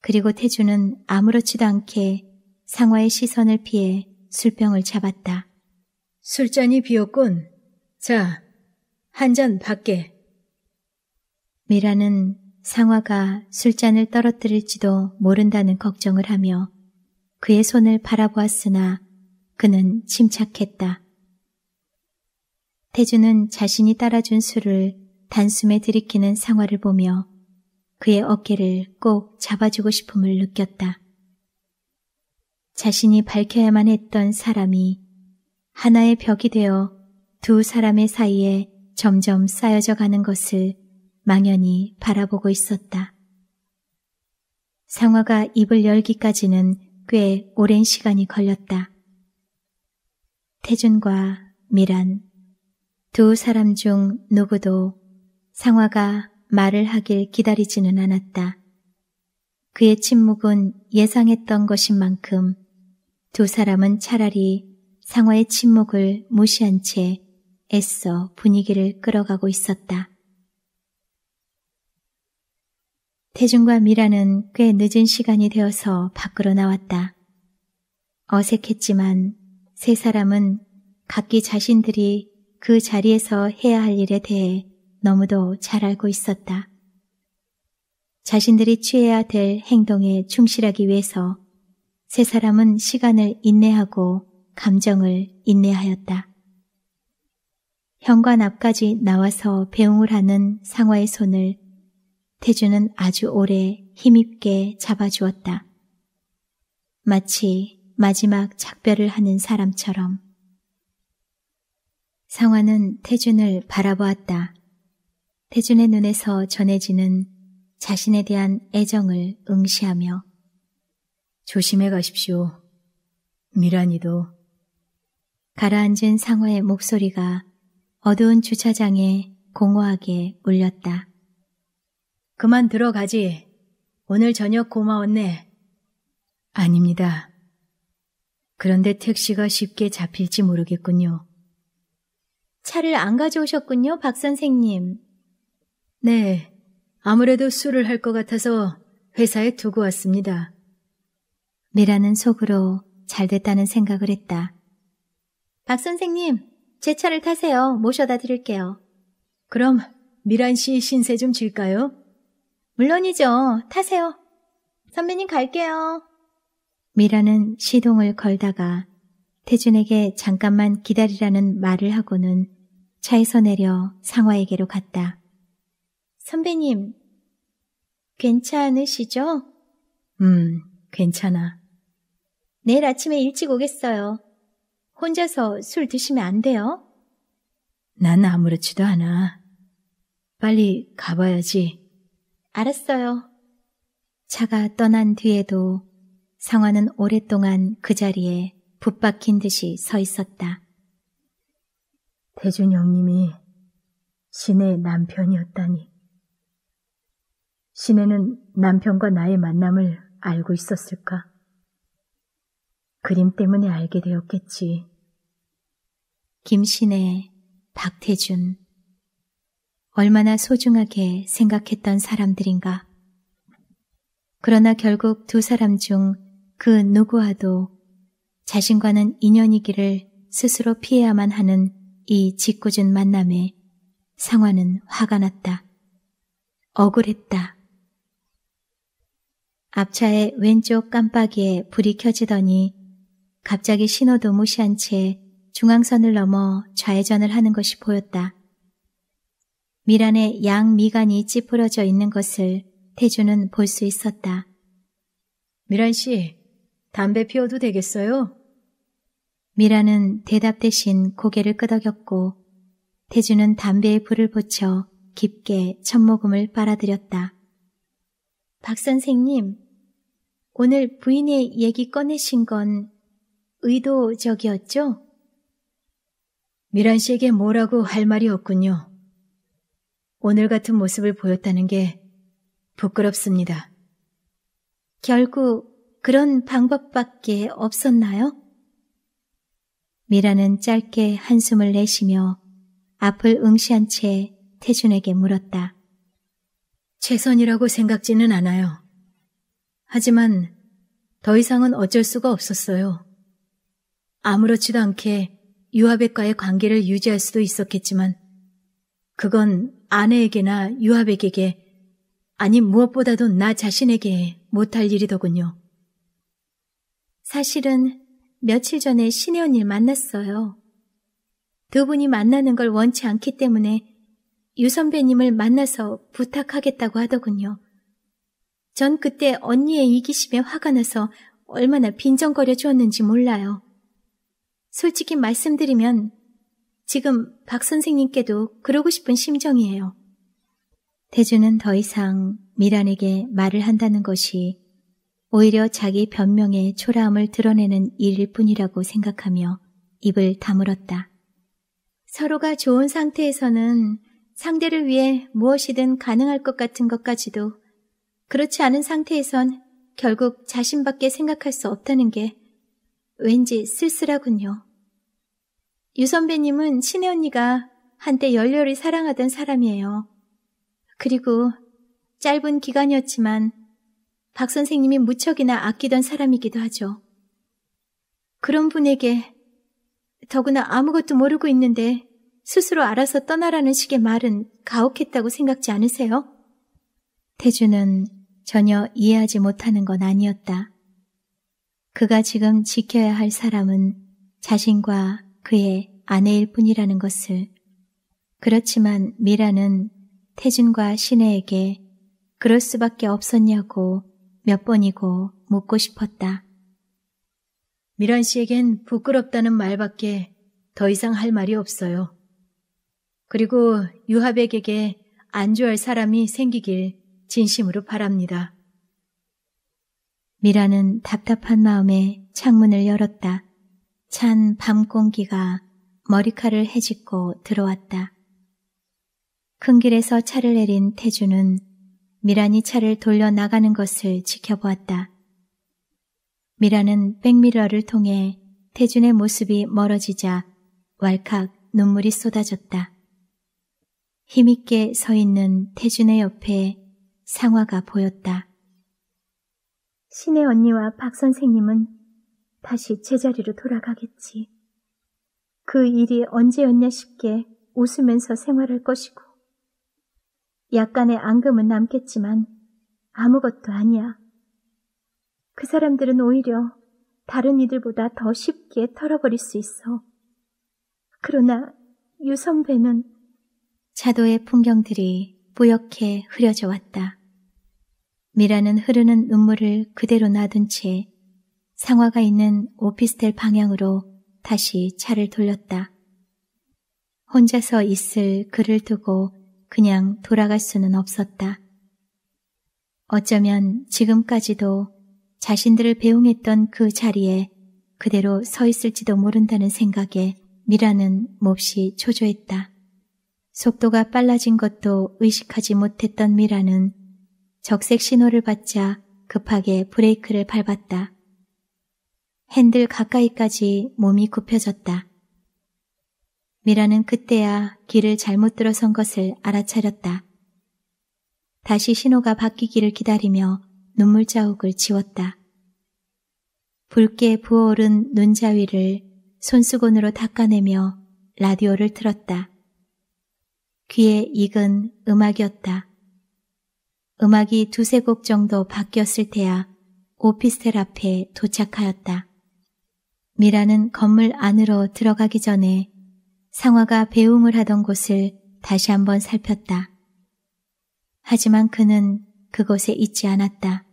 그리고 태준은 아무렇지도 않게 상화의 시선을 피해 술병을 잡았다. 술잔이 비었군. 자, 한 잔 받게. 미라는 상화가 술잔을 떨어뜨릴지도 모른다는 걱정을 하며 그의 손을 바라보았으나 그는 침착했다. 태주는 자신이 따라준 술을 단숨에 들이키는 상화를 보며 그의 어깨를 꼭 잡아주고 싶음을 느꼈다. 자신이 밝혀야만 했던 사람이 하나의 벽이 되어 두 사람의 사이에 점점 쌓여져 가는 것을 망연히 바라보고 있었다. 상화가 입을 열기까지는 꽤 오랜 시간이 걸렸다. 태준과 미란 두 사람 중 누구도 상화가 말을 하길 기다리지는 않았다. 그의 침묵은 예상했던 것인 만큼 두 사람은 차라리 상화의 침묵을 무시한 채 애써 분위기를 끌어가고 있었다. 태준과 미라는 꽤 늦은 시간이 되어서 밖으로 나왔다. 어색했지만 세 사람은 각기 자신들이 그 자리에서 해야 할 일에 대해 너무도 잘 알고 있었다. 자신들이 취해야 될 행동에 충실하기 위해서 세 사람은 시간을 인내하고 감정을 인내하였다. 현관 앞까지 나와서 배웅을 하는 상화의 손을 태주는 아주 오래 힘있게 잡아주었다. 마치 마지막 작별을 하는 사람처럼. 상화는 태준을 바라보았다. 태준의 눈에서 전해지는 자신에 대한 애정을 응시하며 조심해 가십시오. 미란이도 가라앉은 상화의 목소리가 어두운 주차장에 공허하게 울렸다. 그만 들어가지. 오늘 저녁 고마웠네. 아닙니다. 그런데 택시가 쉽게 잡힐지 모르겠군요. 차를 안 가져오셨군요, 박 선생님. 네. 아무래도 술을 할 것 같아서 회사에 두고 왔습니다. 미라는 속으로 잘 됐다는 생각을 했다. 박 선생님, 제 차를 타세요. 모셔다 드릴게요. 그럼 미란 씨 신세 좀 질까요? 물론이죠. 타세요. 선배님 갈게요. 미라는 시동을 걸다가 태준에게 잠깐만 기다리라는 말을 하고는 차에서 내려 상화에게로 갔다. 선배님, 괜찮으시죠? 음, 괜찮아. 내일 아침에 일찍 오겠어요. 혼자서 술 드시면 안 돼요? 난 아무렇지도 않아. 빨리 가봐야지. 알았어요. 차가 떠난 뒤에도 성화는 오랫동안 그 자리에 붙박힌 듯이 서 있었다. 대준 형님이 신의 남편이었다니. 신혜는 남편과 나의 만남을 알고 있었을까? 그림 때문에 알게 되었겠지. 김신혜, 박태준, 얼마나 소중하게 생각했던 사람들인가. 그러나 결국 두 사람 중 그 누구와도 자신과는 인연이기를 스스로 피해야만 하는 이 짓궂은 만남에 상화는 화가 났다. 억울했다. 앞차의 왼쪽 깜빡이에 불이 켜지더니 갑자기 신호도 무시한 채 중앙선을 넘어 좌회전을 하는 것이 보였다. 미란의 양미간이 찌푸러져 있는 것을 태주는 볼 수 있었다. 미란 씨, 담배 피워도 되겠어요? 미란은 대답 대신 고개를 끄덕였고 태주는 담배에 불을 붙여 깊게 첫모금을 빨아들였다. 박 선생님, 오늘 부인의 얘기 꺼내신 건 의도적이었죠? 미란 씨에게 뭐라고 할 말이 없군요. 오늘 같은 모습을 보였다는 게 부끄럽습니다. 결국 그런 방법밖에 없었나요? 미라는 짧게 한숨을 내쉬며 앞을 응시한 채 태준에게 물었다. 최선이라고 생각지는 않아요. 하지만 더 이상은 어쩔 수가 없었어요. 아무렇지도 않게 유아백과의 관계를 유지할 수도 있었겠지만 그건 아내에게나 유아백에게 아니 무엇보다도 나 자신에게 못할 일이더군요. 사실은 며칠 전에 신혜 원을 만났어요. 두 분이 만나는 걸 원치 않기 때문에 유 선배님을 만나서 부탁하겠다고 하더군요. 전 그때 언니의 이기심에 화가 나서 얼마나 빈정거려 주었는지 몰라요. 솔직히 말씀드리면 지금 박 선생님께도 그러고 싶은 심정이에요. 태주는 더 이상 미란에게 말을 한다는 것이 오히려 자기 변명의 초라함을 드러내는 일일 뿐이라고 생각하며 입을 다물었다. 서로가 좋은 상태에서는 상대를 위해 무엇이든 가능할 것 같은 것까지도 그렇지 않은 상태에선 결국 자신밖에 생각할 수 없다는 게 왠지 쓸쓸하군요. 유 선배님은 신혜 언니가 한때 열렬히 사랑하던 사람이에요. 그리고 짧은 기간이었지만 박 선생님이 무척이나 아끼던 사람이기도 하죠. 그런 분에게 더구나 아무것도 모르고 있는데 스스로 알아서 떠나라는 식의 말은 가혹했다고 생각지 않으세요? 태주는 전혀 이해하지 못하는 건 아니었다. 그가 지금 지켜야 할 사람은 자신과 그의 아내일 뿐이라는 것을. 그렇지만 미라는 태준과 시내에게 그럴 수밖에 없었냐고 몇 번이고 묻고 싶었다. 미란 씨에겐 부끄럽다는 말밖에 더 이상 할 말이 없어요. 그리고 유하백에게 안주할 사람이 생기길 진심으로 바랍니다. 미라는 답답한 마음에 창문을 열었다. 찬밤 공기가 머리카락을 헤집고 들어왔다. 큰 길에서 차를 내린 태주는 미란이 차를 돌려 나가는 것을 지켜보았다. 미란은 백미러를 통해 태준의 모습이 멀어지자 왈칵 눈물이 쏟아졌다. 힘있게 서 있는 태준의 옆에 상화가 보였다. 신의 언니와 박 선생님은 다시 제자리로 돌아가겠지. 그 일이 언제였냐 싶게 웃으면서 생활할 것이고, 약간의 앙금은 남겠지만 아무것도 아니야. 그 사람들은 오히려 다른 이들보다 더 쉽게 털어버릴 수 있어. 그러나 유 선배는 차도의 풍경들이 뿌옇게 흐려져 왔다. 미라는 흐르는 눈물을 그대로 놔둔 채 상화가 있는 오피스텔 방향으로 다시 차를 돌렸다. 혼자서 있을 그를 두고 그냥 돌아갈 수는 없었다. 어쩌면 지금까지도 자신들을 배웅했던 그 자리에 그대로 서 있을지도 모른다는 생각에 미라는 몹시 초조했다. 속도가 빨라진 것도 의식하지 못했던 미라는 적색 신호를 받자 급하게 브레이크를 밟았다. 핸들 가까이까지 몸이 굽혀졌다. 미라는 그때야 길을 잘못 들어선 것을 알아차렸다. 다시 신호가 바뀌기를 기다리며 눈물 자욱을 지웠다. 붉게 부어오른 눈자위를 손수건으로 닦아내며 라디오를 틀었다. 귀에 익은 음악이었다. 음악이 두세 곡 정도 바뀌었을 때야 오피스텔 앞에 도착하였다. 미라는 건물 안으로 들어가기 전에 상화가 배웅을 하던 곳을 다시 한번 살폈다. 하지만 그는 그곳에 있지 않았다.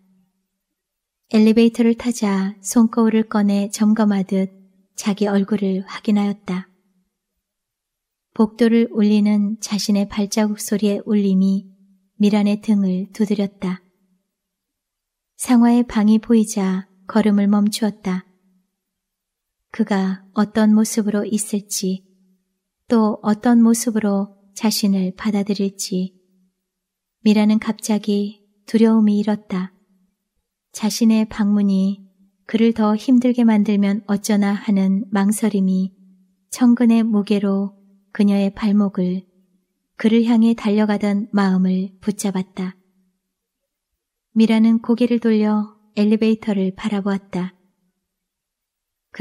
엘리베이터를 타자 손거울을 꺼내 점검하듯 자기 얼굴을 확인하였다. 복도를 울리는 자신의 발자국 소리의 울림이 미란의 등을 두드렸다. 상화의 방이 보이자 걸음을 멈추었다. 그가 어떤 모습으로 있을지 또 어떤 모습으로 자신을 받아들일지 미라는 갑자기 두려움이 일었다. 자신의 방문이 그를 더 힘들게 만들면 어쩌나 하는 망설임이 천근의 무게로 그녀의 발목을 그를 향해 달려가던 마음을 붙잡았다. 미라는 고개를 돌려 엘리베이터를 바라보았다.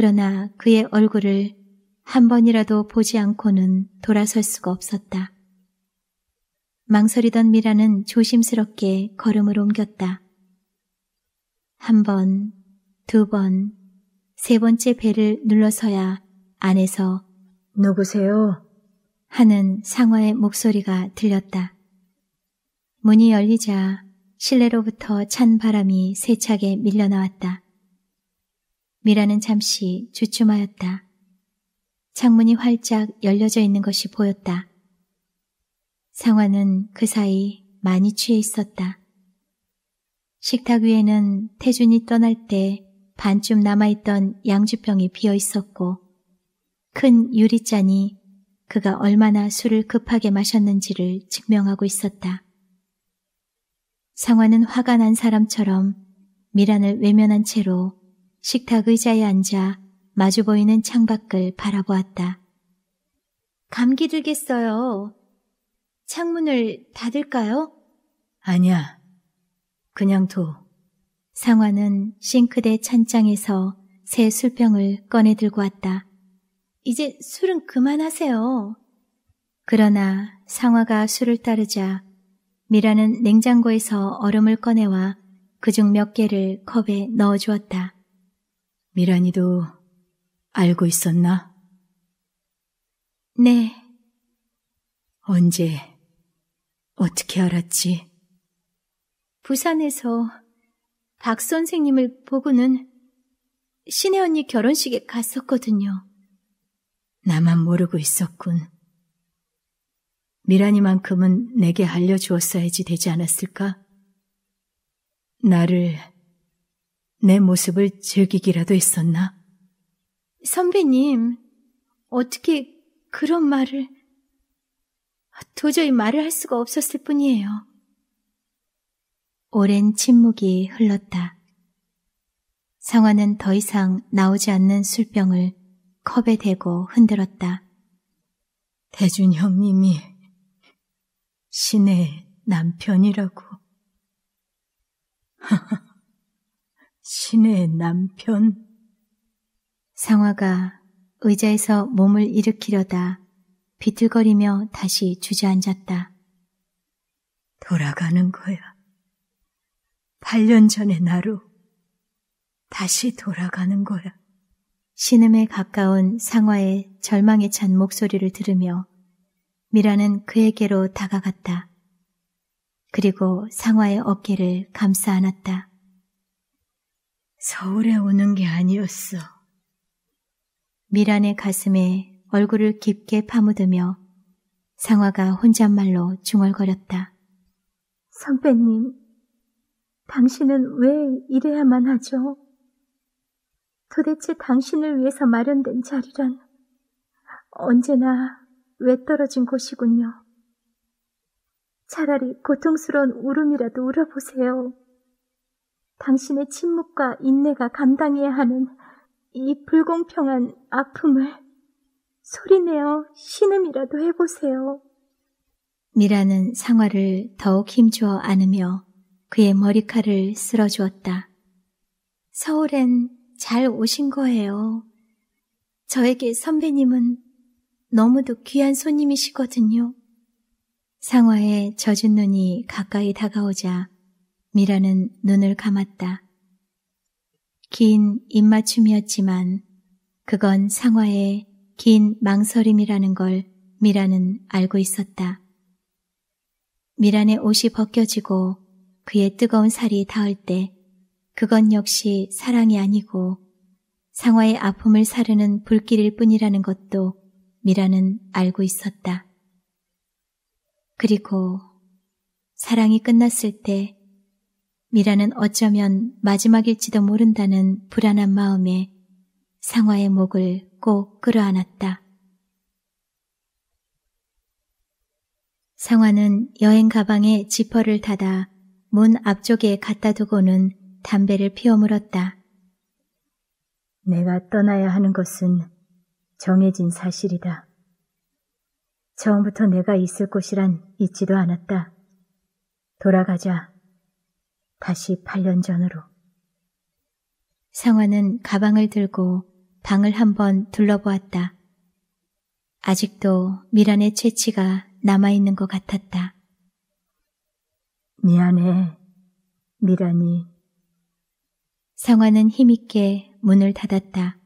그러나 그의 얼굴을 한 번이라도 보지 않고는 돌아설 수가 없었다. 망설이던 미라는 조심스럽게 걸음을 옮겼다. 한 번, 두 번, 세 번째 배를 눌러서야 안에서 누구세요? 하는 상화의 목소리가 들렸다. 문이 열리자 실내로부터 찬 바람이 세차게 밀려나왔다. 미라는 잠시 주춤하였다. 창문이 활짝 열려져 있는 것이 보였다. 상화는 그 사이 많이 취해 있었다. 식탁 위에는 태준이 떠날 때 반쯤 남아있던 양주병이 비어 있었고 큰 유리잔이 그가 얼마나 술을 급하게 마셨는지를 증명하고 있었다. 상화는 화가 난 사람처럼 미란을 외면한 채로 식탁 의자에 앉아 마주 보이는 창밖을 바라보았다. 감기 들겠어요. 창문을 닫을까요? 아니야. 그냥 둬. 상화는 싱크대 찬장에서 새 술병을 꺼내 들고 왔다. 이제 술은 그만하세요. 그러나 상화가 술을 따르자 미라는 냉장고에서 얼음을 꺼내와 그중 몇 개를 컵에 넣어주었다. 미란이도 알고 있었나? 네. 언제, 어떻게 알았지? 부산에서 박 선생님을 보고는 신혜 언니 결혼식에 갔었거든요. 나만 모르고 있었군. 미란이만큼은 내게 알려주었어야지 되지 않았을까? 나를 내 모습을 즐기기라도 했었나? 선배님, 어떻게 그런 말을... 도저히 말을 할 수가 없었을 뿐이에요. 오랜 침묵이 흘렀다. 성화는더 이상 나오지 않는 술병을 컵에 대고 흔들었다. 대준 형님이 신의 남편이라고. 신의 남편? 상화가 의자에서 몸을 일으키려다 비틀거리며 다시 주저앉았다. 돌아가는 거야. 8년 전의 나로 다시 돌아가는 거야. 신음에 가까운 상화의 절망에 찬 목소리를 들으며 미라는 그에게로 다가갔다. 그리고 상화의 어깨를 감싸 안았다. 서울에 오는 게 아니었어. 미란의 가슴에 얼굴을 깊게 파묻으며 상화가 혼잣말로 중얼거렸다. 선배님, 당신은 왜 이래야만 하죠? 도대체 당신을 위해서 마련된 자리란 언제나 왜 떨어진 곳이군요. 차라리 고통스러운 울음이라도 울어보세요. 당신의 침묵과 인내가 감당해야 하는 이 불공평한 아픔을 소리내어 신음이라도 해보세요. 미라는 상화를 더욱 힘주어 안으며 그의 머리칼을 쓸어주었다. 서울엔 잘 오신 거예요. 저에게 선배님은 너무도 귀한 손님이시거든요. 상화의 젖은 눈이 가까이 다가오자 미라는 눈을 감았다. 긴 입맞춤이었지만 그건 상화의 긴 망설임이라는 걸 미라는 알고 있었다. 미란의 옷이 벗겨지고 그의 뜨거운 살이 닿을 때 그건 역시 사랑이 아니고 상화의 아픔을 사르는 불길일 뿐이라는 것도 미라는 알고 있었다. 그리고 사랑이 끝났을 때 미라는 어쩌면 마지막일지도 모른다는 불안한 마음에 상화의 목을 꼭 끌어안았다. 상화는 여행 가방에 지퍼를 닫아 문 앞쪽에 갖다 두고는 담배를 피워 물었다. 내가 떠나야 하는 것은 정해진 사실이다. 처음부터 내가 있을 곳이란 있지도 않았다. 돌아가자. 다시 8년 전으로. 상화는 가방을 들고 방을 한번 둘러보았다. 아직도 미란의 채취가 남아있는 것 같았다. 미안해, 미란이. 상화는 힘있게 문을 닫았다.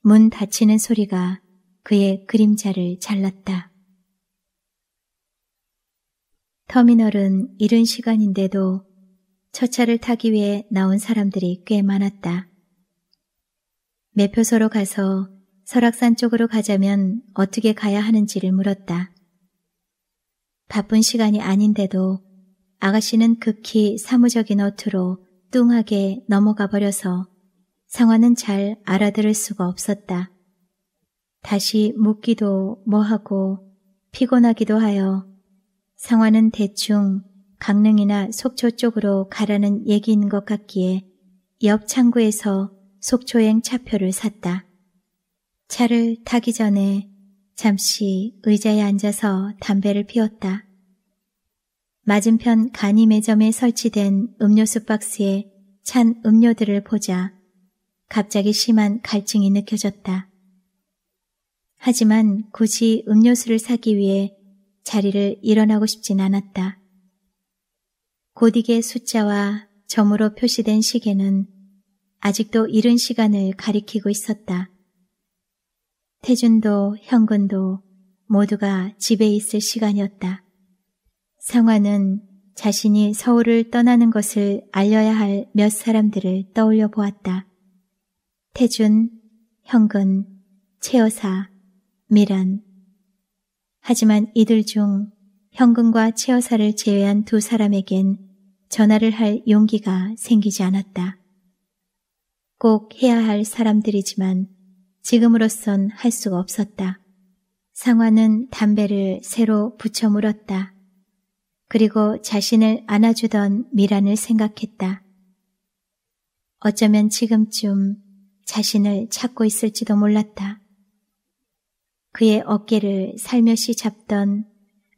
문 닫히는 소리가 그의 그림자를 잘랐다. 터미널은 이른 시간인데도 첫 차를 타기 위해 나온 사람들이 꽤 많았다. 매표소로 가서 설악산 쪽으로 가자면 어떻게 가야 하는지를 물었다. 바쁜 시간이 아닌데도 아가씨는 극히 사무적인 어투로 뚱하게 넘어가 버려서 상화는 잘 알아들을 수가 없었다. 다시 묻기도 뭐하고 피곤하기도 하여 상화는 대충 강릉이나 속초 쪽으로 가라는 얘기인 것 같기에 옆 창구에서 속초행 차표를 샀다. 차를 타기 전에 잠시 의자에 앉아서 담배를 피웠다. 맞은편 간이 매점에 설치된 음료수 박스에 찬 음료들을 보자 갑자기 심한 갈증이 느껴졌다. 하지만 굳이 음료수를 사기 위해 자리를 일어나고 싶진 않았다. 고딕의 숫자와 점으로 표시된 시계는 아직도 이른 시간을 가리키고 있었다. 태준도 현근도 모두가 집에 있을 시간이었다. 성화는 자신이 서울을 떠나는 것을 알려야 할 몇 사람들을 떠올려 보았다. 태준, 현근, 최여사, 미란. 하지만 이들 중 현근과 최여사를 제외한 두 사람에겐 전화를 할 용기가 생기지 않았다. 꼭 해야 할 사람들이지만 지금으로선 할 수가 없었다. 상화는 담배를 새로 붙여 물었다. 그리고 자신을 안아주던 미란을 생각했다. 어쩌면 지금쯤 자신을 찾고 있을지도 몰랐다. 그의 어깨를 살며시 잡던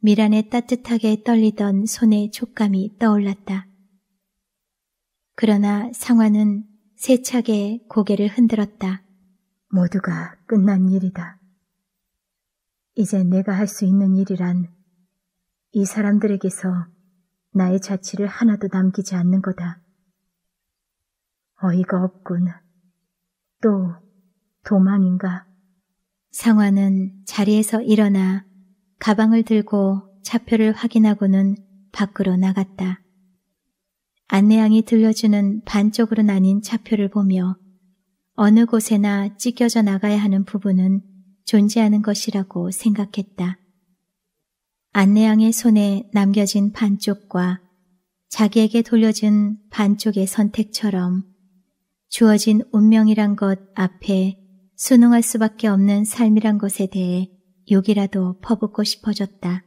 미란의 따뜻하게 떨리던 손의 촉감이 떠올랐다. 그러나 상화는 세차게 고개를 흔들었다. 모두가 끝난 일이다. 이제 내가 할 수 있는 일이란 이 사람들에게서 나의 자취를 하나도 남기지 않는 거다. 어이가 없군. 또 도망인가? 상화는 자리에서 일어나 가방을 들고 차표를 확인하고는 밖으로 나갔다. 안내양이 들려주는 반쪽으로 나뉜 차표를 보며 어느 곳에나 찢겨져 나가야 하는 부분은 존재하는 것이라고 생각했다. 안내양의 손에 남겨진 반쪽과 자기에게 돌려준 반쪽의 선택처럼 주어진 운명이란 것 앞에 순응할 수밖에 없는 삶이란 것에 대해 욕이라도 퍼붓고 싶어졌다.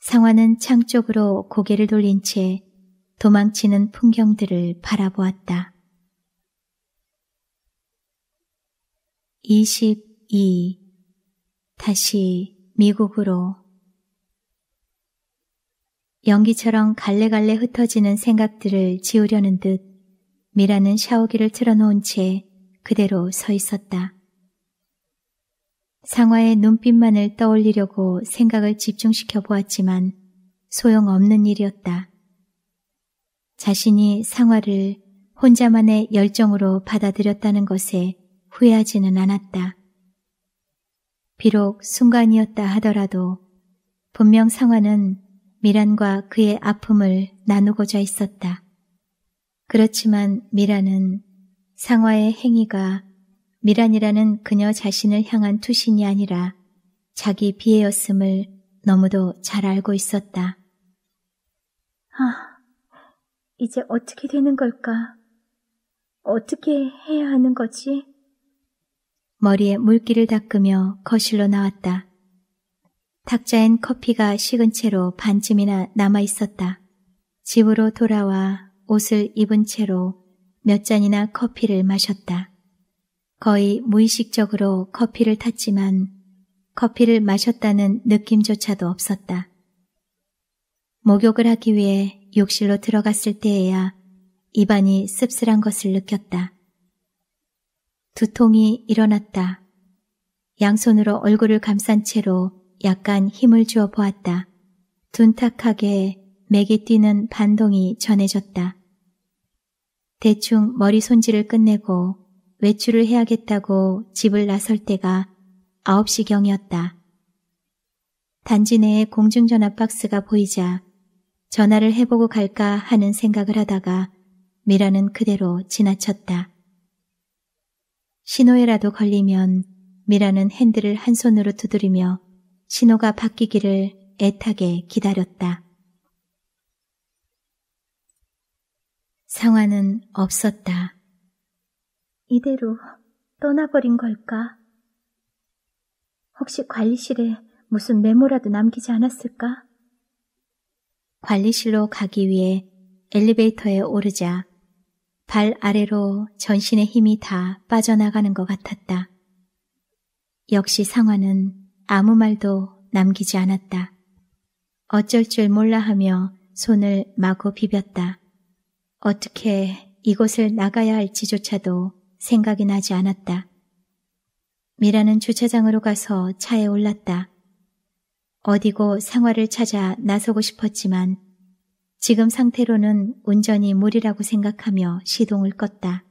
상화는 창 쪽으로 고개를 돌린 채 도망치는 풍경들을 바라보았다. 22. 다시 미국으로 연기처럼 갈래갈래 흩어지는 생각들을 지우려는 듯 미라는 샤워기를 틀어놓은 채 그대로 서 있었다. 상화의 눈빛만을 떠올리려고 생각을 집중시켜 보았지만 소용없는 일이었다. 자신이 상화를 혼자만의 열정으로 받아들였다는 것에 후회하지는 않았다. 비록 순간이었다 하더라도 분명 상화는 미란과 그의 아픔을 나누고자 있었다. 그렇지만 미란은 상화의 행위가 미란이라는 그녀 자신을 향한 투신이 아니라 자기 비애였음을 너무도 잘 알고 있었다. 아, 이제 어떻게 되는 걸까? 어떻게 해야 하는 거지? 머리에 물기를 닦으며 거실로 나왔다. 탁자엔 커피가 식은 채로 반쯤이나 남아 있었다. 집으로 돌아와 옷을 입은 채로 몇 잔이나 커피를 마셨다. 거의 무의식적으로 커피를 탔지만 커피를 마셨다는 느낌조차도 없었다. 목욕을 하기 위해 욕실로 들어갔을 때에야 입안이 씁쓸한 것을 느꼈다. 두통이 일어났다. 양손으로 얼굴을 감싼 채로 약간 힘을 주어 보았다. 둔탁하게 맥이 뛰는 반동이 전해졌다. 대충 머리 손질을 끝내고 외출을 해야겠다고 집을 나설 때가 9시경이었다. 단지 내에 공중전화 박스가 보이자 전화를 해보고 갈까 하는 생각을 하다가 미라는 그대로 지나쳤다. 신호에라도 걸리면 미라는 핸들을 한 손으로 두드리며 신호가 바뀌기를 애타게 기다렸다. 상화는 없었다. 이대로 떠나버린 걸까? 혹시 관리실에 무슨 메모라도 남기지 않았을까? 관리실로 가기 위해 엘리베이터에 오르자 발 아래로 전신의 힘이 다 빠져나가는 것 같았다. 역시 상화는 아무 말도 남기지 않았다. 어쩔 줄 몰라 하며 손을 마구 비볐다. 어떻게 이곳을 나가야 할지조차도 생각이 나지 않았다. 미라는 주차장으로 가서 차에 올랐다. 어디고 상화를 찾아 나서고 싶었지만 지금 상태로는 운전이 무리라고 생각하며 시동을 껐다.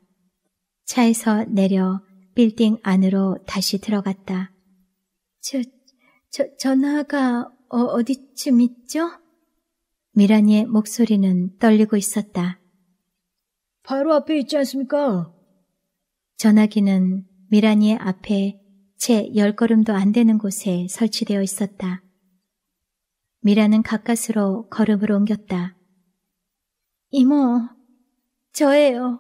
차에서 내려 빌딩 안으로 다시 들어갔다. 저, 저, 전화가 어, 어디쯤 있죠? 미란이의 목소리는 떨리고 있었다. 바로 앞에 있지 않습니까? 전화기는 미라니의 앞에 채 열 걸음도 안 되는 곳에 설치되어 있었다. 미라는 가까스로 걸음을 옮겼다. 이모, 저예요.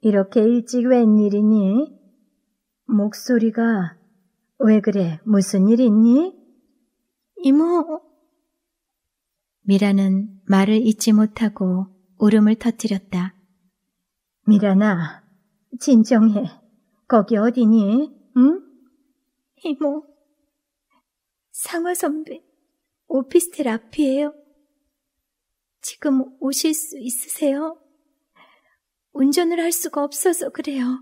이렇게 일찍 웬일이니? 목소리가 왜 그래? 무슨 일 있니? 이모. 미라는 말을 잊지 못하고 울음을 터뜨렸다. 미라나, 진정해. 거기 어디니? 응? 이모, 상화 선배 오피스텔 앞이에요. 지금 오실 수 있으세요? 운전을 할 수가 없어서 그래요.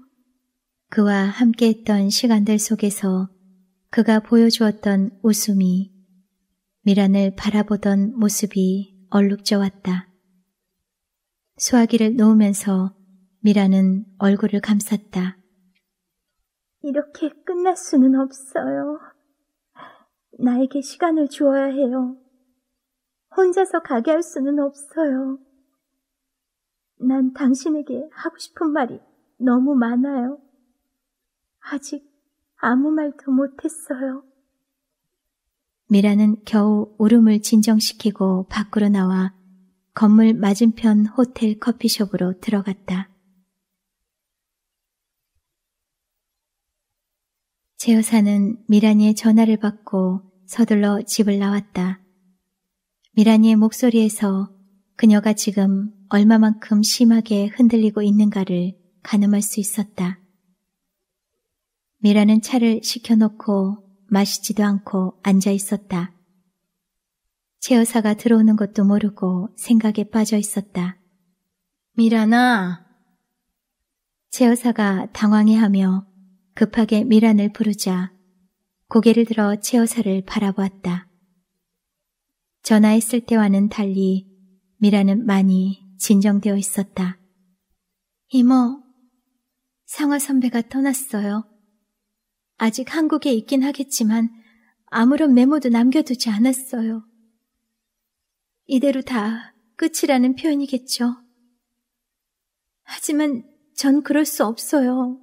그와 함께했던 시간들 속에서 그가 보여주었던 웃음이 미란을 바라보던 모습이 얼룩져 왔다. 수화기를 놓으면서 미라는 얼굴을 감쌌다. 이렇게 끝날 수는 없어요. 나에게 시간을 주어야 해요. 혼자서 가게 할 수는 없어요. 난 당신에게 하고 싶은 말이 너무 많아요. 아직 아무 말도 못했어요. 미라는 겨우 울음을 진정시키고 밖으로 나와 건물 맞은편 호텔 커피숍으로 들어갔다. 제 여사는 미란이의 전화를 받고 서둘러 집을 나왔다. 미란이의 목소리에서 그녀가 지금 얼마만큼 심하게 흔들리고 있는가를 가늠할 수 있었다. 미란은 차를 시켜놓고 마시지도 않고 앉아 있었다. 제 여사가 들어오는 것도 모르고 생각에 빠져 있었다. 미란아! 제 여사가 당황해하며 급하게 미란을 부르자 고개를 들어 최여사를 바라보았다. 전화했을 때와는 달리 미란은 많이 진정되어 있었다. 이모, 상화 선배가 떠났어요. 아직 한국에 있긴 하겠지만 아무런 메모도 남겨두지 않았어요. 이대로 다 끝이라는 표현이겠죠. 하지만 전 그럴 수 없어요.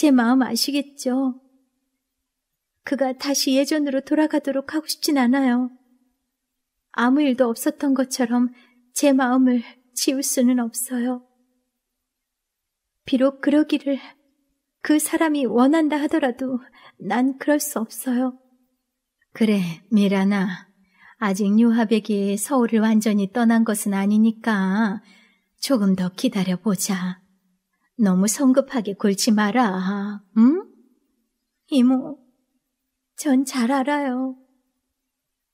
제 마음 아시겠죠? 그가 다시 예전으로 돌아가도록 하고 싶진 않아요. 아무 일도 없었던 것처럼 제 마음을 지울 수는 없어요. 비록 그러기를 그 사람이 원한다 하더라도 난 그럴 수 없어요. 그래, 미라나. 아직 유하백이 서울을 완전히 떠난 것은 아니니까 조금 더 기다려보자. 너무 성급하게 굴지 마라, 응? 이모, 전 잘 알아요.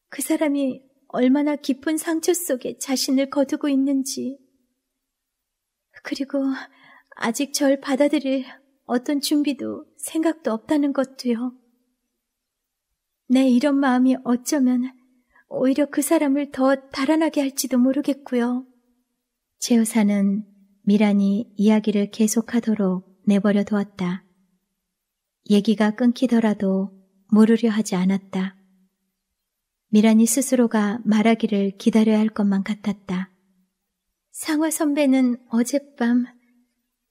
그 사람이 얼마나 깊은 상처 속에 자신을 거두고 있는지. 그리고 아직 절 받아들일 어떤 준비도 생각도 없다는 것도요. 내 이런 마음이 어쩌면 오히려 그 사람을 더 달아나게 할지도 모르겠고요. 제우사는 미란이 이야기를 계속하도록 내버려 두었다. 얘기가 끊기더라도 모르려 하지 않았다. 미란이 스스로가 말하기를 기다려야 할 것만 같았다. 상화 선배는 어젯밤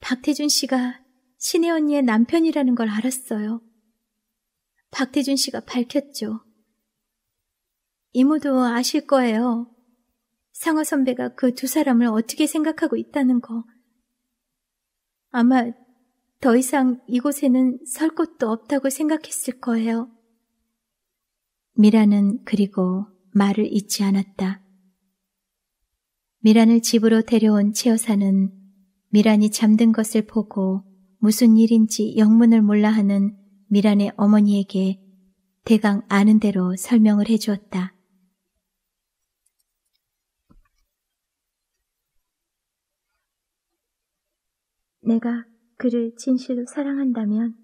박태준 씨가 신혜 언니의 남편이라는 걸 알았어요. 박태준 씨가 밝혔죠. 이모도 아실 거예요. 상어 선배가 그 두 사람을 어떻게 생각하고 있다는 거. 아마 더 이상 이곳에는 설 곳도 없다고 생각했을 거예요. 미라는 그리고 말을 잊지 않았다. 미란을 집으로 데려온 치여사는 미란이 잠든 것을 보고 무슨 일인지 영문을 몰라 하는 미란의 어머니에게 대강 아는 대로 설명을 해주었다. 내가 그를 진실로 사랑한다면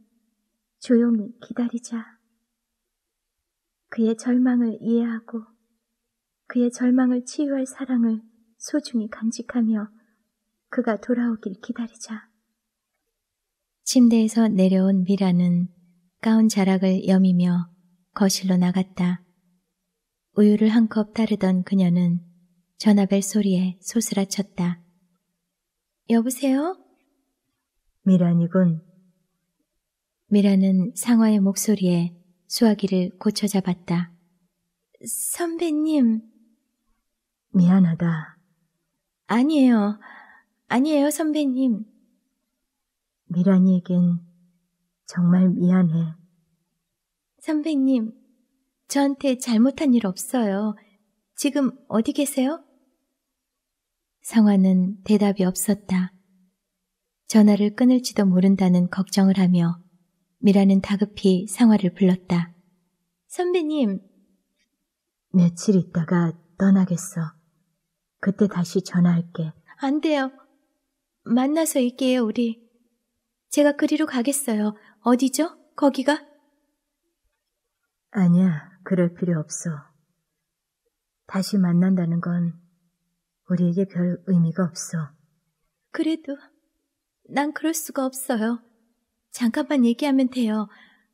조용히 기다리자. 그의 절망을 이해하고 그의 절망을 치유할 사랑을 소중히 간직하며 그가 돌아오길 기다리자. 침대에서 내려온 미라는 가운 자락을 여미며 거실로 나갔다. 우유를 한 컵 따르던 그녀는 전화벨 소리에 소스라쳤다. 여보세요? 미란이군. 미란은 상화의 목소리에 수화기를 고쳐 잡았다. 선배님. 미안하다. 아니에요. 아니에요, 선배님. 미란이에겐 정말 미안해. 선배님, 저한테 잘못한 일 없어요. 지금 어디 계세요? 상화는 대답이 없었다. 전화를 끊을지도 모른다는 걱정을 하며 미라는 다급히 상화를 불렀다. 선배님. 며칠 있다가 떠나겠어. 그때 다시 전화할게. 안 돼요. 만나서 얘기해요, 우리. 제가 그리로 가겠어요. 어디죠? 거기가? 아니야, 그럴 필요 없어. 다시 만난다는 건 우리에게 별 의미가 없어. 그래도... 난 그럴 수가 없어요. 잠깐만 얘기하면 돼요.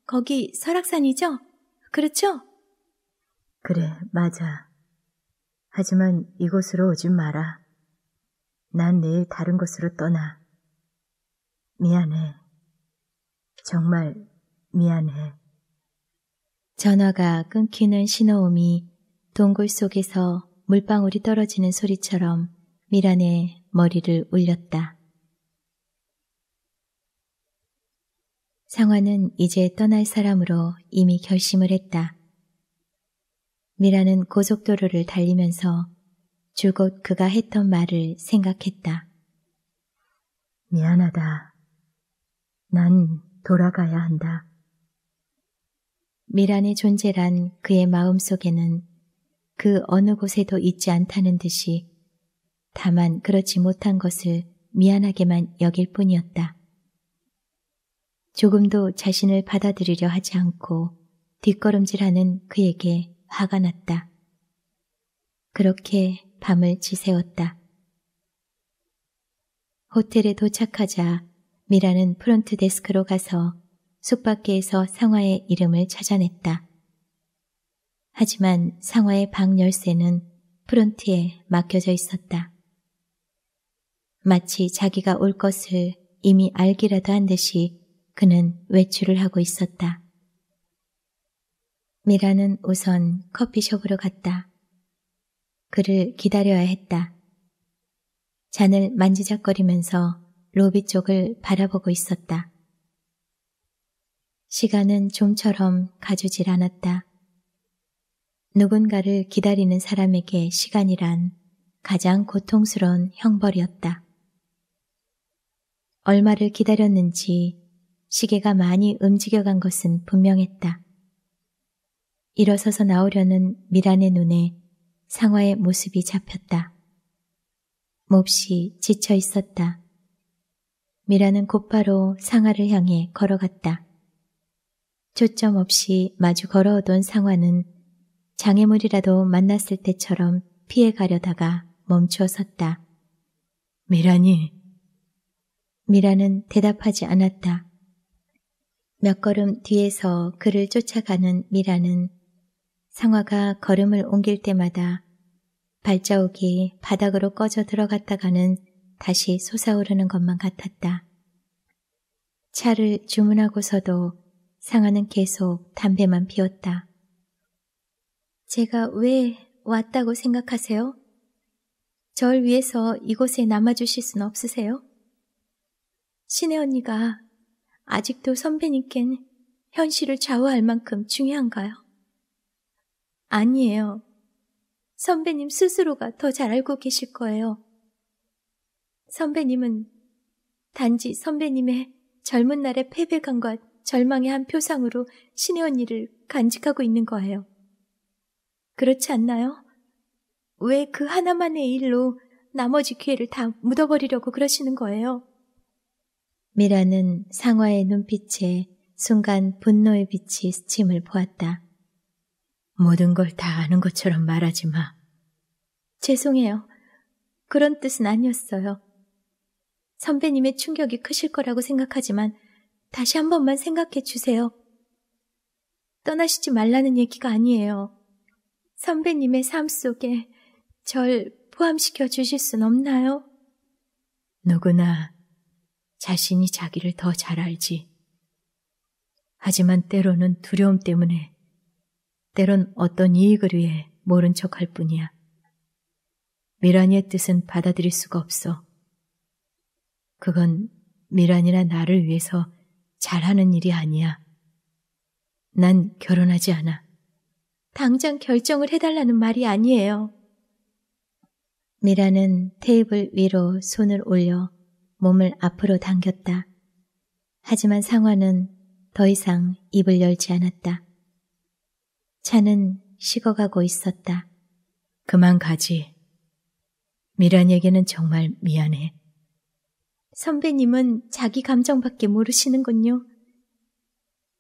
거기 설악산이죠? 그렇죠? 그래, 맞아. 하지만 이곳으로 오지 마라. 난 내일 다른 곳으로 떠나. 미안해. 정말 미안해. 전화가 끊기는 신호음이 동굴 속에서 물방울이 떨어지는 소리처럼 미란의 머리를 울렸다. 상화는 이제 떠날 사람으로 이미 결심을 했다. 미라는 고속도로를 달리면서 줄곧 그가 했던 말을 생각했다. 미안하다. 난 돌아가야 한다. 미란의 존재란 그의 마음 속에는 그 어느 곳에도 있지 않다는 듯이 다만 그렇지 못한 것을 미안하게만 여길 뿐이었다. 조금도 자신을 받아들이려 하지 않고 뒷걸음질하는 그에게 화가 났다. 그렇게 밤을 지새웠다. 호텔에 도착하자 미라는 프론트 데스크로 가서 숙박계에서 상화의 이름을 찾아냈다. 하지만 상화의 방 열쇠는 프론트에 맡겨져 있었다. 마치 자기가 올 것을 이미 알기라도 한 듯이 그는 외출을 하고 있었다. 미라는 우선 커피숍으로 갔다. 그를 기다려야 했다. 잔을 만지작거리면서 로비 쪽을 바라보고 있었다. 시간은 좀처럼 가주질 않았다. 누군가를 기다리는 사람에게 시간이란 가장 고통스러운 형벌이었다. 얼마를 기다렸는지 시계가 많이 움직여간 것은 분명했다. 일어서서 나오려는 미란의 눈에 상화의 모습이 잡혔다. 몹시 지쳐 있었다. 미란은 곧바로 상화를 향해 걸어갔다. 초점 없이 마주 걸어오던 상화는 장애물이라도 만났을 때처럼 피해 가려다가 멈추어 섰다. 미란이. 미란은 대답하지 않았다. 몇 걸음 뒤에서 그를 쫓아가는 미라는 상화가 걸음을 옮길 때마다 발자국이 바닥으로 꺼져 들어갔다가는 다시 솟아오르는 것만 같았다. 차를 주문하고서도 상아는 계속 담배만 피웠다. 제가 왜 왔다고 생각하세요? 절 위해서 이곳에 남아주실 순 없으세요? 신혜 언니가 아직도 선배님께는 현실을 좌우할 만큼 중요한가요? 아니에요. 선배님 스스로가 더 잘 알고 계실 거예요. 선배님은 단지 선배님의 젊은 날의 패배감과 절망의 한 표상으로 신혜 언니를 간직하고 있는 거예요. 그렇지 않나요? 왜 그 하나만의 일로 나머지 기회를 다 묻어버리려고 그러시는 거예요? 미라는 상화의 눈빛에 순간 분노의 빛이 스침을 보았다. 모든 걸 다 아는 것처럼 말하지 마. 죄송해요. 그런 뜻은 아니었어요. 선배님의 충격이 크실 거라고 생각하지만 다시 한 번만 생각해 주세요. 떠나시지 말라는 얘기가 아니에요. 선배님의 삶 속에 절 포함시켜 주실 순 없나요? 누구나 자신이 자기를 더 잘 알지. 하지만 때로는 두려움 때문에, 때론 어떤 이익을 위해 모른 척할 뿐이야. 미란이의 뜻은 받아들일 수가 없어. 그건 미란이나 나를 위해서 잘하는 일이 아니야. 난 결혼하지 않아. 당장 결정을 해달라는 말이 아니에요. 미라는 테이블 위로 손을 올려 몸을 앞으로 당겼다. 하지만 상화는 더 이상 입을 열지 않았다. 차는 식어가고 있었다. 그만 가지. 미란에게는 정말 미안해. 선배님은 자기 감정밖에 모르시는군요.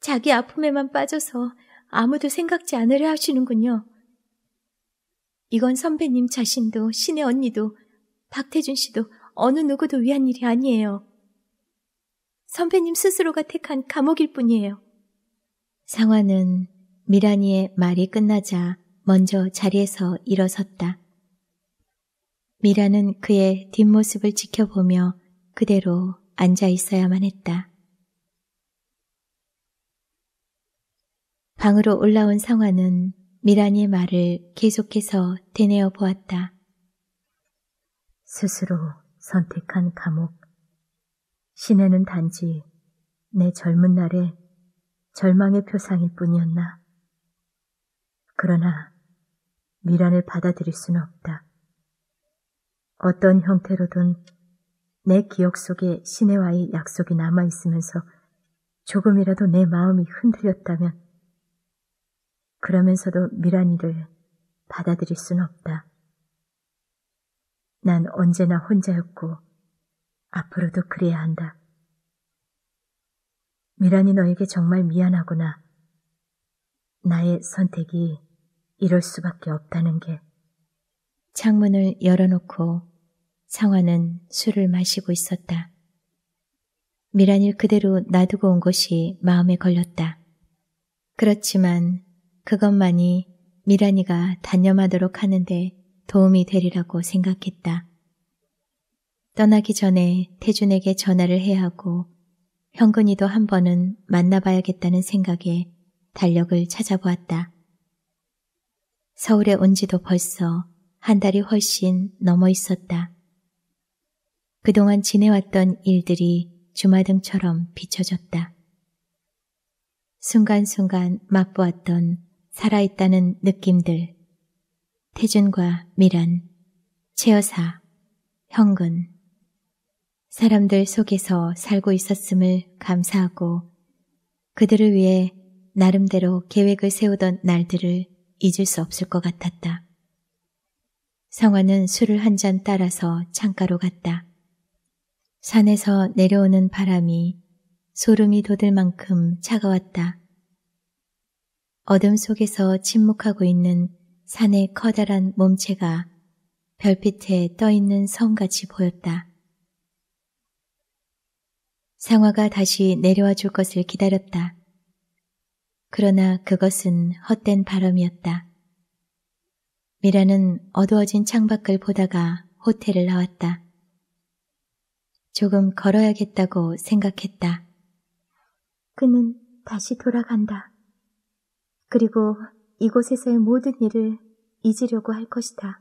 자기 아픔에만 빠져서 아무도 생각지 않으려 하시는군요. 이건 선배님 자신도 신의 언니도 박태준 씨도 어느 누구도 위한 일이 아니에요. 선배님 스스로가 택한 감옥일 뿐이에요. 상화는 미란이의 말이 끝나자 먼저 자리에서 일어섰다. 미란은 그의 뒷모습을 지켜보며 그대로 앉아 있어야만 했다. 방으로 올라온 상화는 미란이의 말을 계속해서 되뇌어 보았다. 스스로 선택한 감옥. 시내는 단지 내 젊은 날의 절망의 표상일 뿐이었나. 그러나 미란을 받아들일 수는 없다. 어떤 형태로든 내 기억 속에 시내와의 약속이 남아 있으면서 조금이라도 내 마음이 흔들렸다면 그러면서도 미란이를 받아들일 수는 없다. 난 언제나 혼자였고 앞으로도 그래야 한다. 미란이 너에게 정말 미안하구나. 나의 선택이 이럴 수밖에 없다는 게. 창문을 열어놓고 상화는 술을 마시고 있었다. 미란일 그대로 놔두고 온 것이 마음에 걸렸다. 그렇지만 그것만이 미란이가 단념하도록 하는데 도움이 되리라고 생각했다. 떠나기 전에 태준에게 전화를 해야 하고 현근이도 한 번은 만나봐야겠다는 생각에 달력을 찾아보았다. 서울에 온 지도 벌써 한 달이 훨씬 넘어 있었다. 그동안 지내왔던 일들이 주마등처럼 비춰졌다. 순간순간 맛보았던 살아있다는 느낌들, 태준과 미란, 최여사, 형근. 사람들 속에서 살고 있었음을 감사하고 그들을 위해 나름대로 계획을 세우던 날들을 잊을 수 없을 것 같았다. 성화는 술을 한 잔 따라서 창가로 갔다. 산에서 내려오는 바람이 소름이 돋을 만큼 차가웠다. 어둠 속에서 침묵하고 있는 산의 커다란 몸체가 별빛에 떠있는 성같이 보였다. 상화가 다시 내려와 줄 것을 기다렸다. 그러나 그것은 헛된 바람이었다. 미라는 어두워진 창밖을 보다가 호텔을 나왔다. 조금 걸어야겠다고 생각했다. 그는 다시 돌아간다. 그리고 이곳에서의 모든 일을 잊으려고 할 것이다.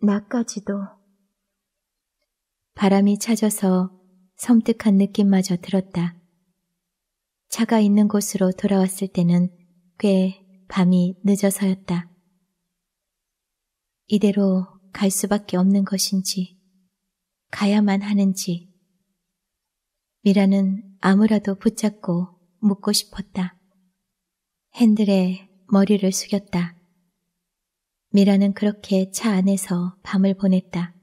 나까지도. 바람이 찾아서 섬뜩한 느낌마저 들었다. 차가 있는 곳으로 돌아왔을 때는 꽤 밤이 늦어서였다. 이대로 갈 수밖에 없는 것인지, 가야만 하는지, 미라는 아무라도 붙잡고 묻고 싶었다. 핸들에 머리를 숙였다. 미라는 그렇게 차 안에서 밤을 보냈다.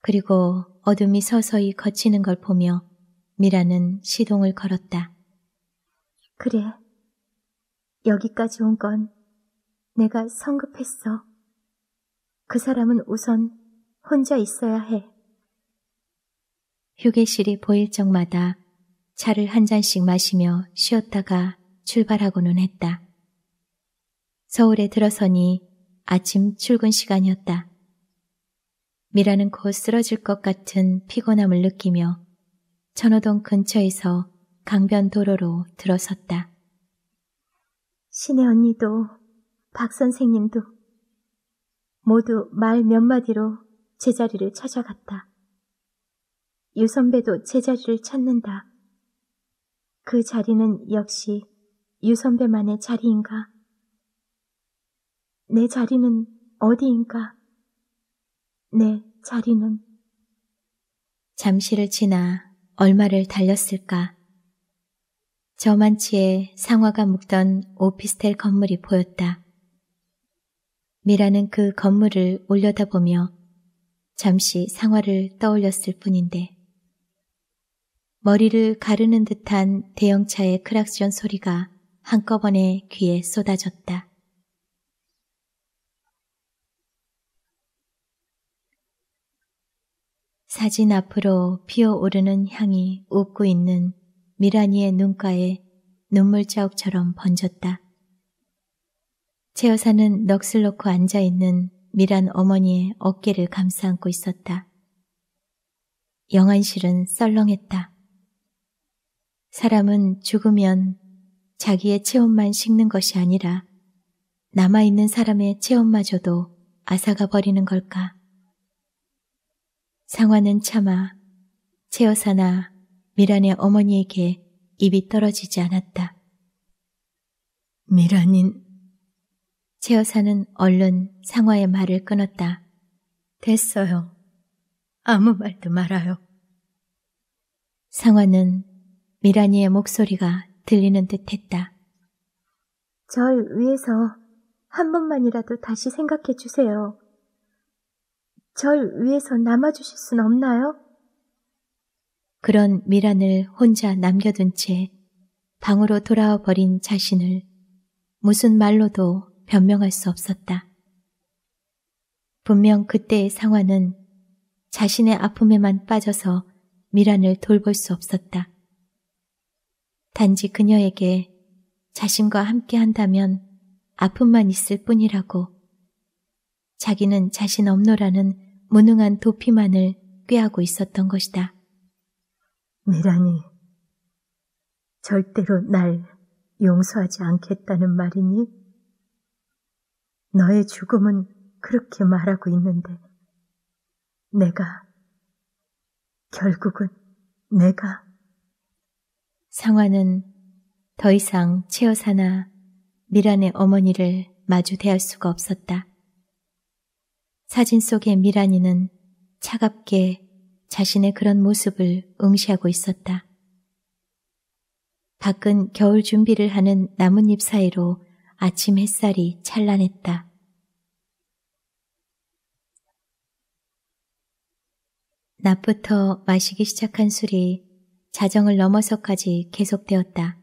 그리고 어둠이 서서히 거치는 걸 보며 미라는 시동을 걸었다. 그래, 여기까지 온 건 내가 성급했어. 그 사람은 우선 혼자 있어야 해. 휴게실이 보일 적마다 차를 한 잔씩 마시며 쉬었다가 출발하고는 했다. 서울에 들어서니 아침 출근 시간이었다. 미라는 곧 쓰러질 것 같은 피곤함을 느끼며 천호동 근처에서 강변도로로 들어섰다. 신혜 언니도 박 선생님도 모두 말 몇 마디로 제자리를 찾아갔다. 유 선배도 제자리를 찾는다. 그 자리는 역시 유 선배만의 자리인가? 내 자리는 어디인가? 내 자리는 잠시를 지나 얼마를 달렸을까? 저만치에 상화가 묵던 오피스텔 건물이 보였다. 미라는 그 건물을 올려다보며 잠시 상화를 떠올렸을 뿐인데 머리를 가르는 듯한 대형차의 크락션 소리가 한꺼번에 귀에 쏟아졌다. 사진 앞으로 피어오르는 향이 웃고 있는 미란이의 눈가에 눈물자국처럼 번졌다. 제 여사는 넋을 놓고 앉아있는 미란 어머니의 어깨를 감싸안고 있었다. 영안실은 썰렁했다. 사람은 죽으면 자기의 체온만 식는 것이 아니라 남아있는 사람의 체온마저도 아사가 버리는 걸까? 상화는 차마 채여사나 미란의 어머니에게 입이 떨어지지 않았다. 미란인 채여사는 얼른 상화의 말을 끊었다. 됐어요. 아무 말도 말아요. 상화는 미란이의 목소리가 들리는 듯 했다. 절 위해서 한 번만이라도 다시 생각해 주세요. 절 위해서 남아주실 순 없나요? 그런 미란을 혼자 남겨둔 채 방으로 돌아와 버린 자신을 무슨 말로도 변명할 수 없었다. 분명 그때의 상황은 자신의 아픔에만 빠져서 미란을 돌볼 수 없었다. 단지 그녀에게 자신과 함께 한다면 아픔만 있을 뿐이라고 자기는 자신 없노라는 무능한 도피만을 꾀하고 있었던 것이다. 미란이 절대로 날 용서하지 않겠다는 말이니? 너의 죽음은 그렇게 말하고 있는데 내가 결국은 내가 상화는 더 이상 채어사나 미란의 어머니를 마주 대할 수가 없었다. 사진 속의 미란이는 차갑게 자신의 그런 모습을 응시하고 있었다. 밖은 겨울 준비를 하는 나뭇잎 사이로 아침 햇살이 찬란했다. 낮부터 마시기 시작한 술이 자정을 넘어서까지 계속되었다.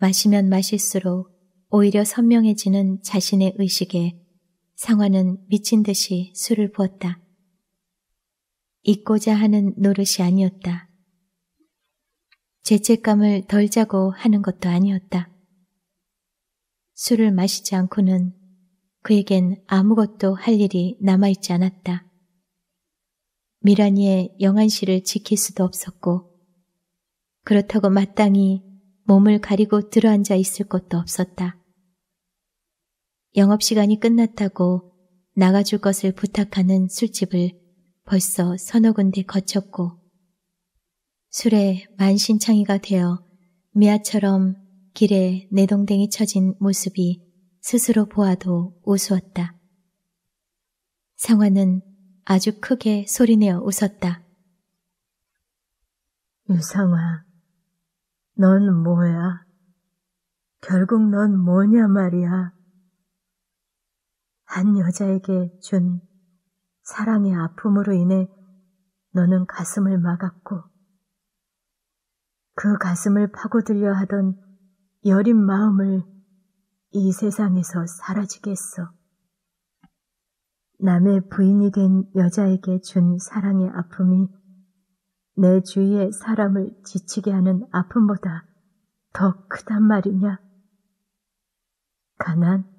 마시면 마실수록 오히려 선명해지는 자신의 의식에 상화는 미친 듯이 술을 부었다. 잊고자 하는 노릇이 아니었다. 죄책감을 덜자고 하는 것도 아니었다. 술을 마시지 않고는 그에겐 아무것도 할 일이 남아있지 않았다. 미란이의 영안실을 지킬 수도 없었고 그렇다고 마땅히 몸을 가리고 들어앉아 있을 것도 없었다. 영업시간이 끝났다고 나가줄 것을 부탁하는 술집을 벌써 서너 군데 거쳤고 술에 만신창이가 되어 미아처럼 길에 내동댕이 쳐진 모습이 스스로 보아도 우스웠다. 상화는 아주 크게 소리내어 웃었다. 유상화, 넌 뭐야? 결국 넌 뭐냐 말이야. 한 여자에게 준 사랑의 아픔으로 인해 너는 가슴을 막았고 그 가슴을 파고들려 하던 여린 마음을 이 세상에서 사라지겠 했어. 남의 부인이 된 여자에게 준 사랑의 아픔이 내 주위의 사람을 지치게 하는 아픔보다 더 크단 말이냐? 가난,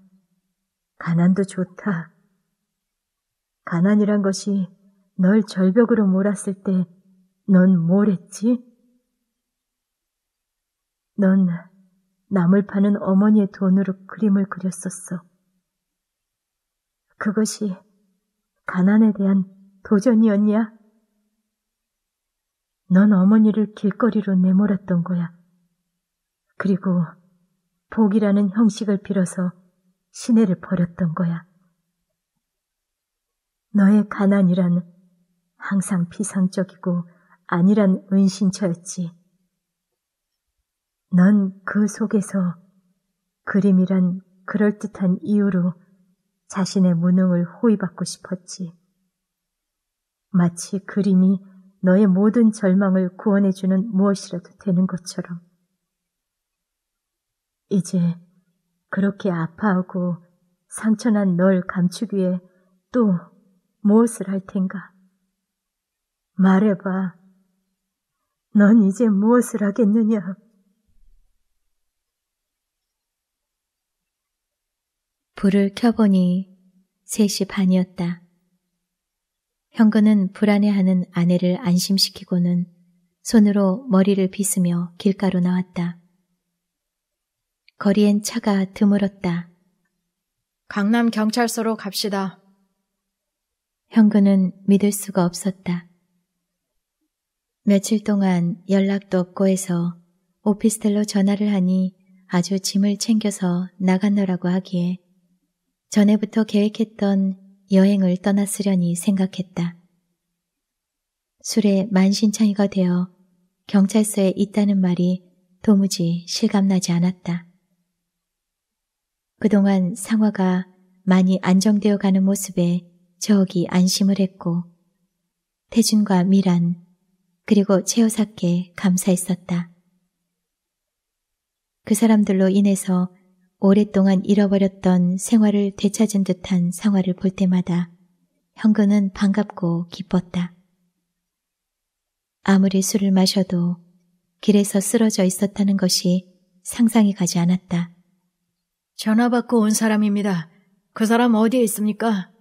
가난도 좋다. 가난이란 것이 널 절벽으로 몰았을 때 넌 뭘 했지? 넌 남을 파는 어머니의 돈으로 그림을 그렸었어. 그것이 가난에 대한 도전이었냐? 넌 어머니를 길거리로 내몰았던 거야. 그리고 복이라는 형식을 빌어서 시내를 버렸던 거야. 너의 가난이란 항상 비상적이고 아니란 은신처였지. 넌 그 속에서 그림이란 그럴듯한 이유로 자신의 무능을 호의받고 싶었지. 마치 그림이 너의 모든 절망을 구원해주는 무엇이라도 되는 것처럼. 이제 그렇게 아파하고 상처난 널 감추기 위해 또 무엇을 할 텐가? 말해봐. 넌 이제 무엇을 하겠느냐? 불을 켜보니 3시 반이었다. 형근은 불안해하는 아내를 안심시키고는 손으로 머리를 빗으며 길가로 나왔다. 거리엔 차가 드물었다. 강남 경찰서로 갑시다. 형근은 믿을 수가 없었다. 며칠 동안 연락도 없고 해서 오피스텔로 전화를 하니 아주 짐을 챙겨서 나갔노라고 하기에 전에부터 계획했던 여행을 떠났으려니 생각했다. 술에 만신창이가 되어 경찰서에 있다는 말이 도무지 실감나지 않았다. 그동안 상화가 많이 안정되어 가는 모습에 저기 안심을 했고 태준과 미란 그리고 최여사께 감사했었다. 그 사람들로 인해서 오랫동안 잃어버렸던 생활을 되찾은 듯한 상화를 볼 때마다 현근은 반갑고 기뻤다. 아무리 술을 마셔도 길에서 쓰러져 있었다는 것이 상상이 가지 않았다. 전화 받고 온 사람입니다. 그 사람 어디에 있습니까?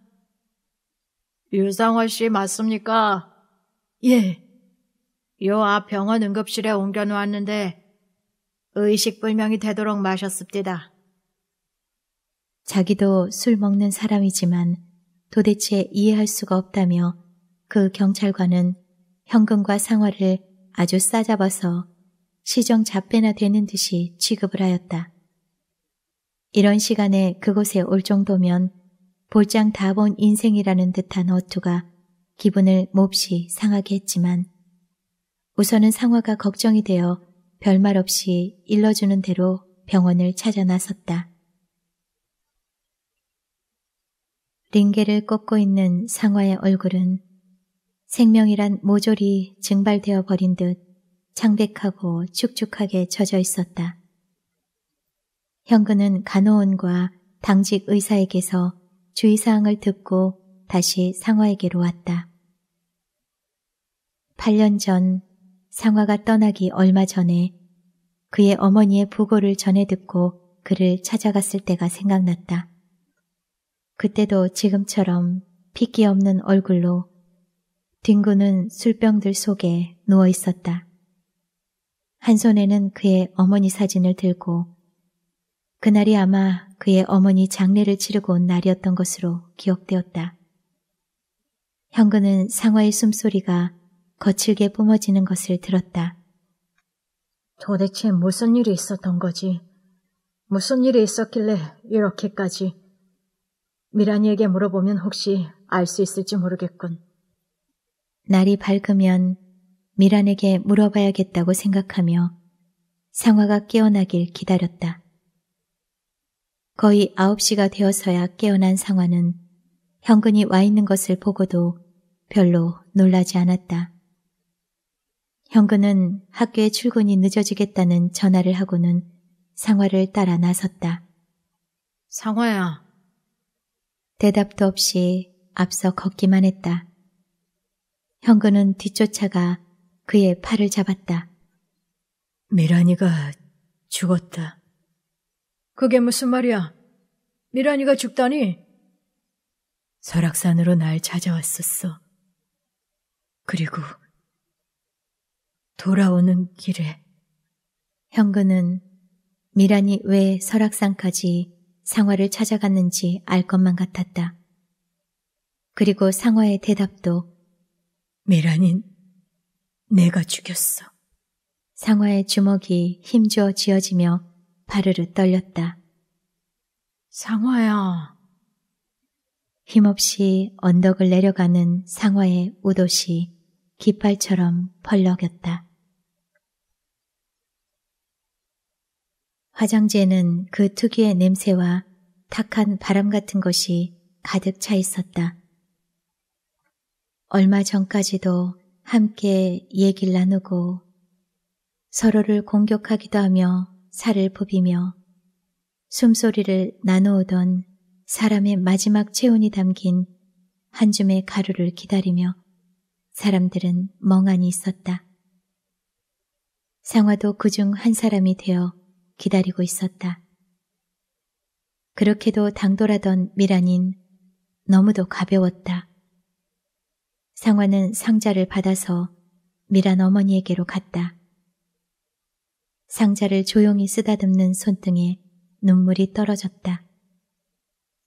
유상화 씨 맞습니까? 예. 요 앞 병원 응급실에 옮겨놓았는데 의식불명이 되도록 마셨습니다. 자기도 술 먹는 사람이지만 도대체 이해할 수가 없다며 그 경찰관은 현금과 상화를 아주 싸잡아서 시정 잡배나 되는 듯이 취급을 하였다. 이런 시간에 그곳에 올 정도면 볼장 다 본 인생이라는 듯한 어투가 기분을 몹시 상하게 했지만 우선은 상화가 걱정이 되어 별말 없이 일러주는 대로 병원을 찾아 나섰다. 링게를 꽂고 있는 상화의 얼굴은 생명이란 모조리 증발되어 버린 듯 창백하고 축축하게 젖어 있었다. 현근은 간호원과 당직 의사에게서 주의사항을 듣고 다시 상화에게로 왔다. 8년 전 상화가 떠나기 얼마 전에 그의 어머니의 부고를 전해 듣고 그를 찾아갔을 때가 생각났다. 그때도 지금처럼 핏기 없는 얼굴로 뒹구는 술병들 속에 누워 있었다. 한 손에는 그의 어머니 사진을 들고 그날이 아마 그의 어머니 장례를 치르고 온 날이었던 것으로 기억되었다. 현근은 상화의 숨소리가 거칠게 뿜어지는 것을 들었다. 도대체 무슨 일이 있었던 거지? 무슨 일이 있었길래 이렇게까지? 미란이에게 물어보면 혹시 알 수 있을지 모르겠군. 날이 밝으면 미란에게 물어봐야겠다고 생각하며 상화가 깨어나길 기다렸다. 거의 9시가 되어서야 깨어난 상화는 현근이 와 있는 것을 보고도 별로 놀라지 않았다. 현근은 학교에 출근이 늦어지겠다는 전화를 하고는 상화를 따라 나섰다. 상화야. 대답도 없이 앞서 걷기만 했다. 현근은 뒤쫓아가 그의 팔을 잡았다. 미란이가 죽었다. 그게 무슨 말이야? 미란이가 죽다니? 설악산으로 날 찾아왔었어. 그리고 돌아오는 길에 형근은 미란이 왜 설악산까지 상화를 찾아갔는지 알 것만 같았다. 그리고 상화의 대답도 미란인 내가 죽였어. 상화의 주먹이 힘주어 지어지며 바르르 떨렸다. 상화야. 힘없이 언덕을 내려가는 상화의 우도시 깃발처럼 펄럭였다. 화장재는그 특유의 냄새와 탁한 바람 같은 것이 가득 차 있었다. 얼마 전까지도 함께 얘기를 나누고 서로를 공격하기도 하며 살을 부비며 숨소리를 나누어던 사람의 마지막 체온이 담긴 한 줌의 가루를 기다리며 사람들은 멍하니 있었다. 상화도 그 중 한 사람이 되어 기다리고 있었다. 그렇게도 당돌하던 미란인 너무도 가벼웠다. 상화는 상자를 받아서 미란 어머니에게로 갔다. 상자를 조용히 쓰다듬는 손등에 눈물이 떨어졌다.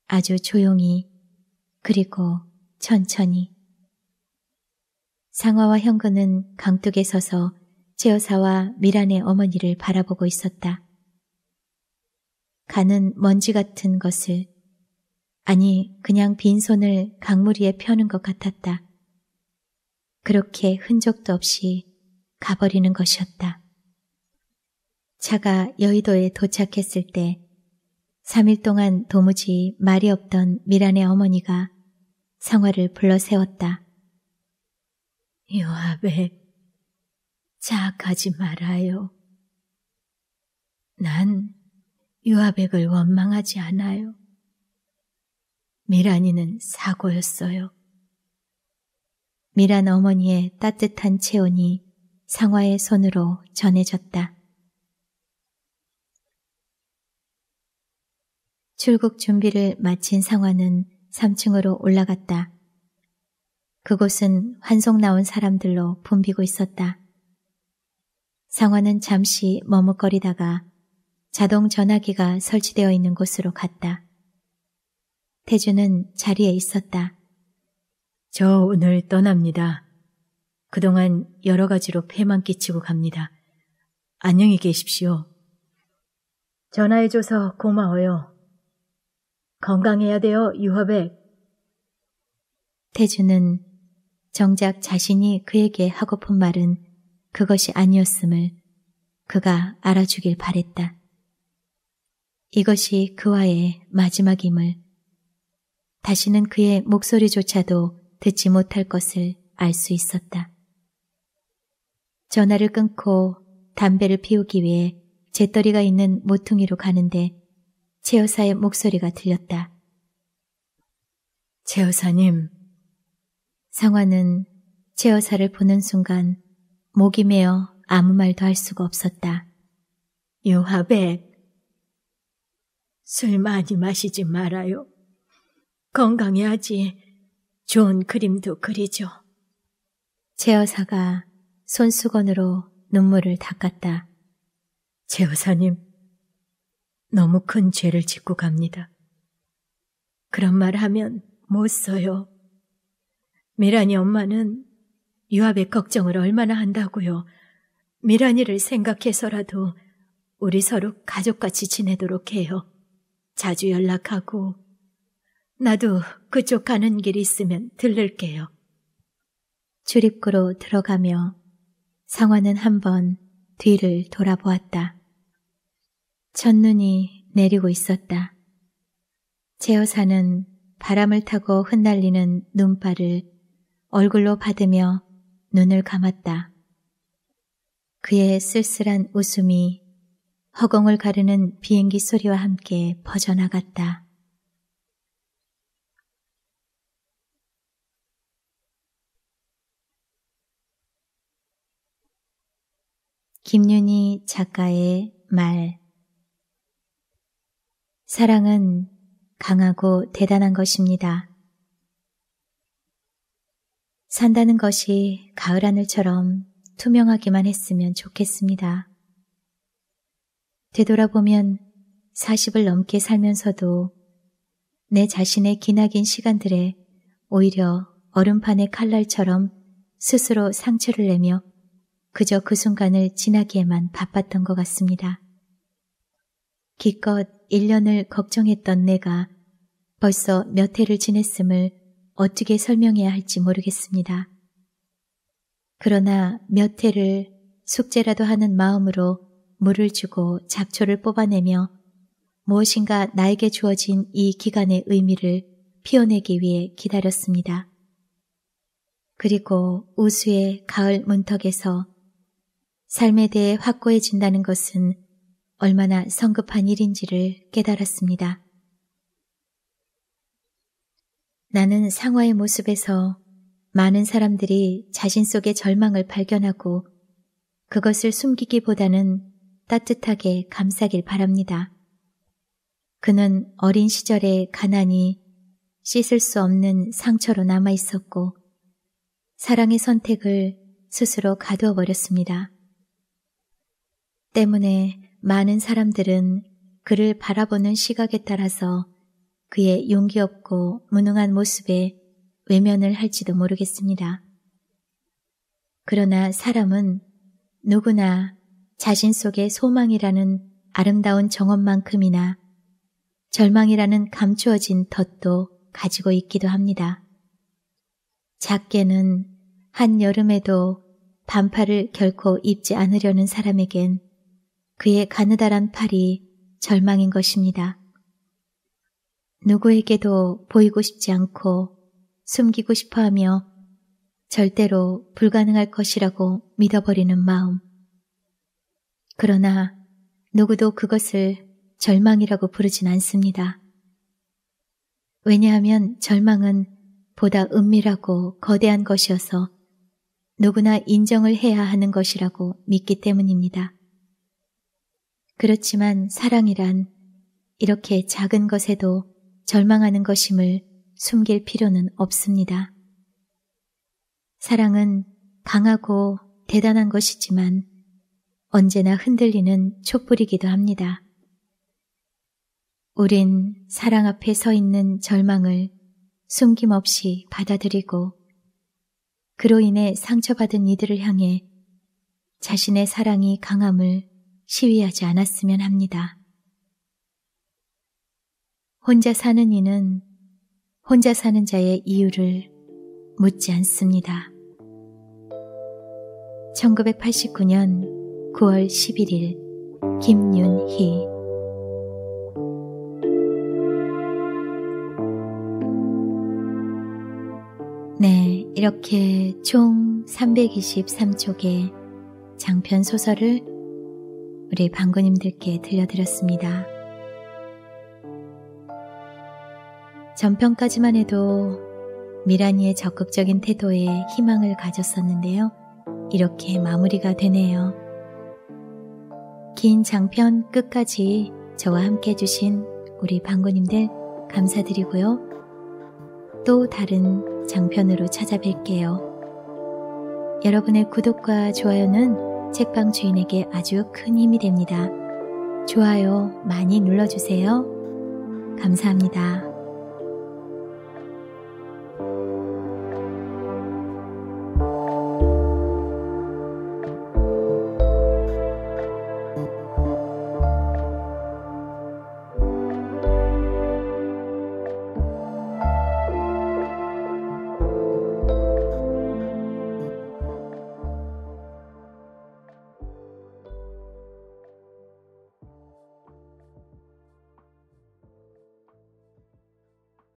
아주 조용히 그리고 천천히 상화와 형근은 강둑에 서서 제어사와 미란의 어머니를 바라보고 있었다. 가는 먼지 같은 것을 아니 그냥 빈손을 강물 위에 펴는 것 같았다. 그렇게 흔적도 없이 가버리는 것이었다. 차가 여의도에 도착했을 때 3일 동안 도무지 말이 없던 미란의 어머니가 상화를 불러 세웠다. 요압에 자악하지 말아요. 난요압백을 원망하지 않아요. 미란이는 사고였어요. 미란 어머니의 따뜻한 체온이 상화의 손으로 전해졌다. 출국 준비를 마친 상화는 3층으로 올라갔다. 그곳은 환송 나온 사람들로 붐비고 있었다. 상화는 잠시 머뭇거리다가 자동 전화기가 설치되어 있는 곳으로 갔다. 태주는 자리에 있었다. 저 오늘 떠납니다. 그동안 여러 가지로 폐만 끼치고 갑니다. 안녕히 계십시오. 전화해줘서 고마워요. 건강해야 돼요, 유화백. 태주는 정작 자신이 그에게 하고픈 말은 그것이 아니었음을 그가 알아주길 바랬다. 이것이 그와의 마지막임을 다시는 그의 목소리조차도 듣지 못할 것을 알 수 있었다. 전화를 끊고 담배를 피우기 위해 재떨이가 있는 모퉁이로 가는데 제 여사의 목소리가 들렸다. 제 여사님. 상화는 제 여사를 보는 순간 목이 메어 아무 말도 할 수가 없었다. 요화백술 많이 마시지 말아요. 건강해야지. 좋은 그림도 그리죠. 제 여사가 손수건으로 눈물을 닦았다. 제 여사님, 너무 큰 죄를 짓고 갑니다. 그런 말 하면 못 써요. 미란이 엄마는 유압의 걱정을 얼마나 한다고요. 미란이를 생각해서라도 우리 서로 가족같이 지내도록 해요. 자주 연락하고 나도 그쪽 가는 길이 있으면 들를게요. 출입구로 들어가며 상화는 한번 뒤를 돌아보았다. 첫눈이 내리고 있었다. 제어사는 바람을 타고 흩날리는 눈발을 얼굴로 받으며 눈을 감았다. 그의 쓸쓸한 웃음이 허공을 가르는 비행기 소리와 함께 퍼져나갔다. 김윤희 작가의 말 사랑은 강하고 대단한 것입니다. 산다는 것이 가을 하늘처럼 투명하기만 했으면 좋겠습니다. 되돌아보면 40을 넘게 살면서도 내 자신의 기나긴 시간들에 오히려 얼음판의 칼날처럼 스스로 상처를 내며 그저 그 순간을 지나기에만 바빴던 것 같습니다. 기껏 1년을 걱정했던 내가 벌써 몇 해를 지냈음을 어떻게 설명해야 할지 모르겠습니다. 그러나 몇 해를 숙제라도 하는 마음으로 물을 주고 잡초를 뽑아내며 무엇인가 나에게 주어진 이 기간의 의미를 피워내기 위해 기다렸습니다. 그리고 우수의 가을 문턱에서 삶에 대해 확고해진다는 것은 얼마나 성급한 일인지를 깨달았습니다. 나는 상화의 모습에서 많은 사람들이 자신 속의 절망을 발견하고 그것을 숨기기보다는 따뜻하게 감싸길 바랍니다. 그는 어린 시절에 가난이 씻을 수 없는 상처로 남아 있었고 사랑의 선택을 스스로 가두어 버렸습니다. 때문에 많은 사람들은 그를 바라보는 시각에 따라서 그의 용기 없고 무능한 모습에 외면을 할지도 모르겠습니다. 그러나 사람은 누구나 자신 속의 소망이라는 아름다운 정원만큼이나 절망이라는 감추어진 덫도 가지고 있기도 합니다. 작게는 한여름에도 반팔을 결코 입지 않으려는 사람에겐 그의 가느다란 팔이 절망인 것입니다. 누구에게도 보이고 싶지 않고 숨기고 싶어 하며 절대로 불가능할 것이라고 믿어버리는 마음. 그러나 누구도 그것을 절망이라고 부르진 않습니다. 왜냐하면 절망은 보다 은밀하고 거대한 것이어서 누구나 인정을 해야 하는 것이라고 믿기 때문입니다. 그렇지만 사랑이란 이렇게 작은 것에도 절망하는 것임을 숨길 필요는 없습니다. 사랑은 강하고 대단한 것이지만 언제나 흔들리는 촛불이기도 합니다. 우린 사랑 앞에 서 있는 절망을 숨김없이 받아들이고 그로 인해 상처받은 이들을 향해 자신의 사랑이 강함을 시위하지 않았으면 합니다. 혼자 사는 이는 혼자 사는 자의 이유를 묻지 않습니다. 1989년 9월 11일 김윤희 네, 이렇게 총 323쪽의 장편 소설을 우리 방구님들께 들려드렸습니다. 전편까지만 해도 미란이의 적극적인 태도에 희망을 가졌었는데요. 이렇게 마무리가 되네요. 긴 장편 끝까지 저와 함께 해주신 우리 방구님들 감사드리고요. 또 다른 장편으로 찾아뵐게요. 여러분의 구독과 좋아요는 책방 주인에게 아주 큰 힘이 됩니다. 좋아요 많이 눌러주세요. 감사합니다.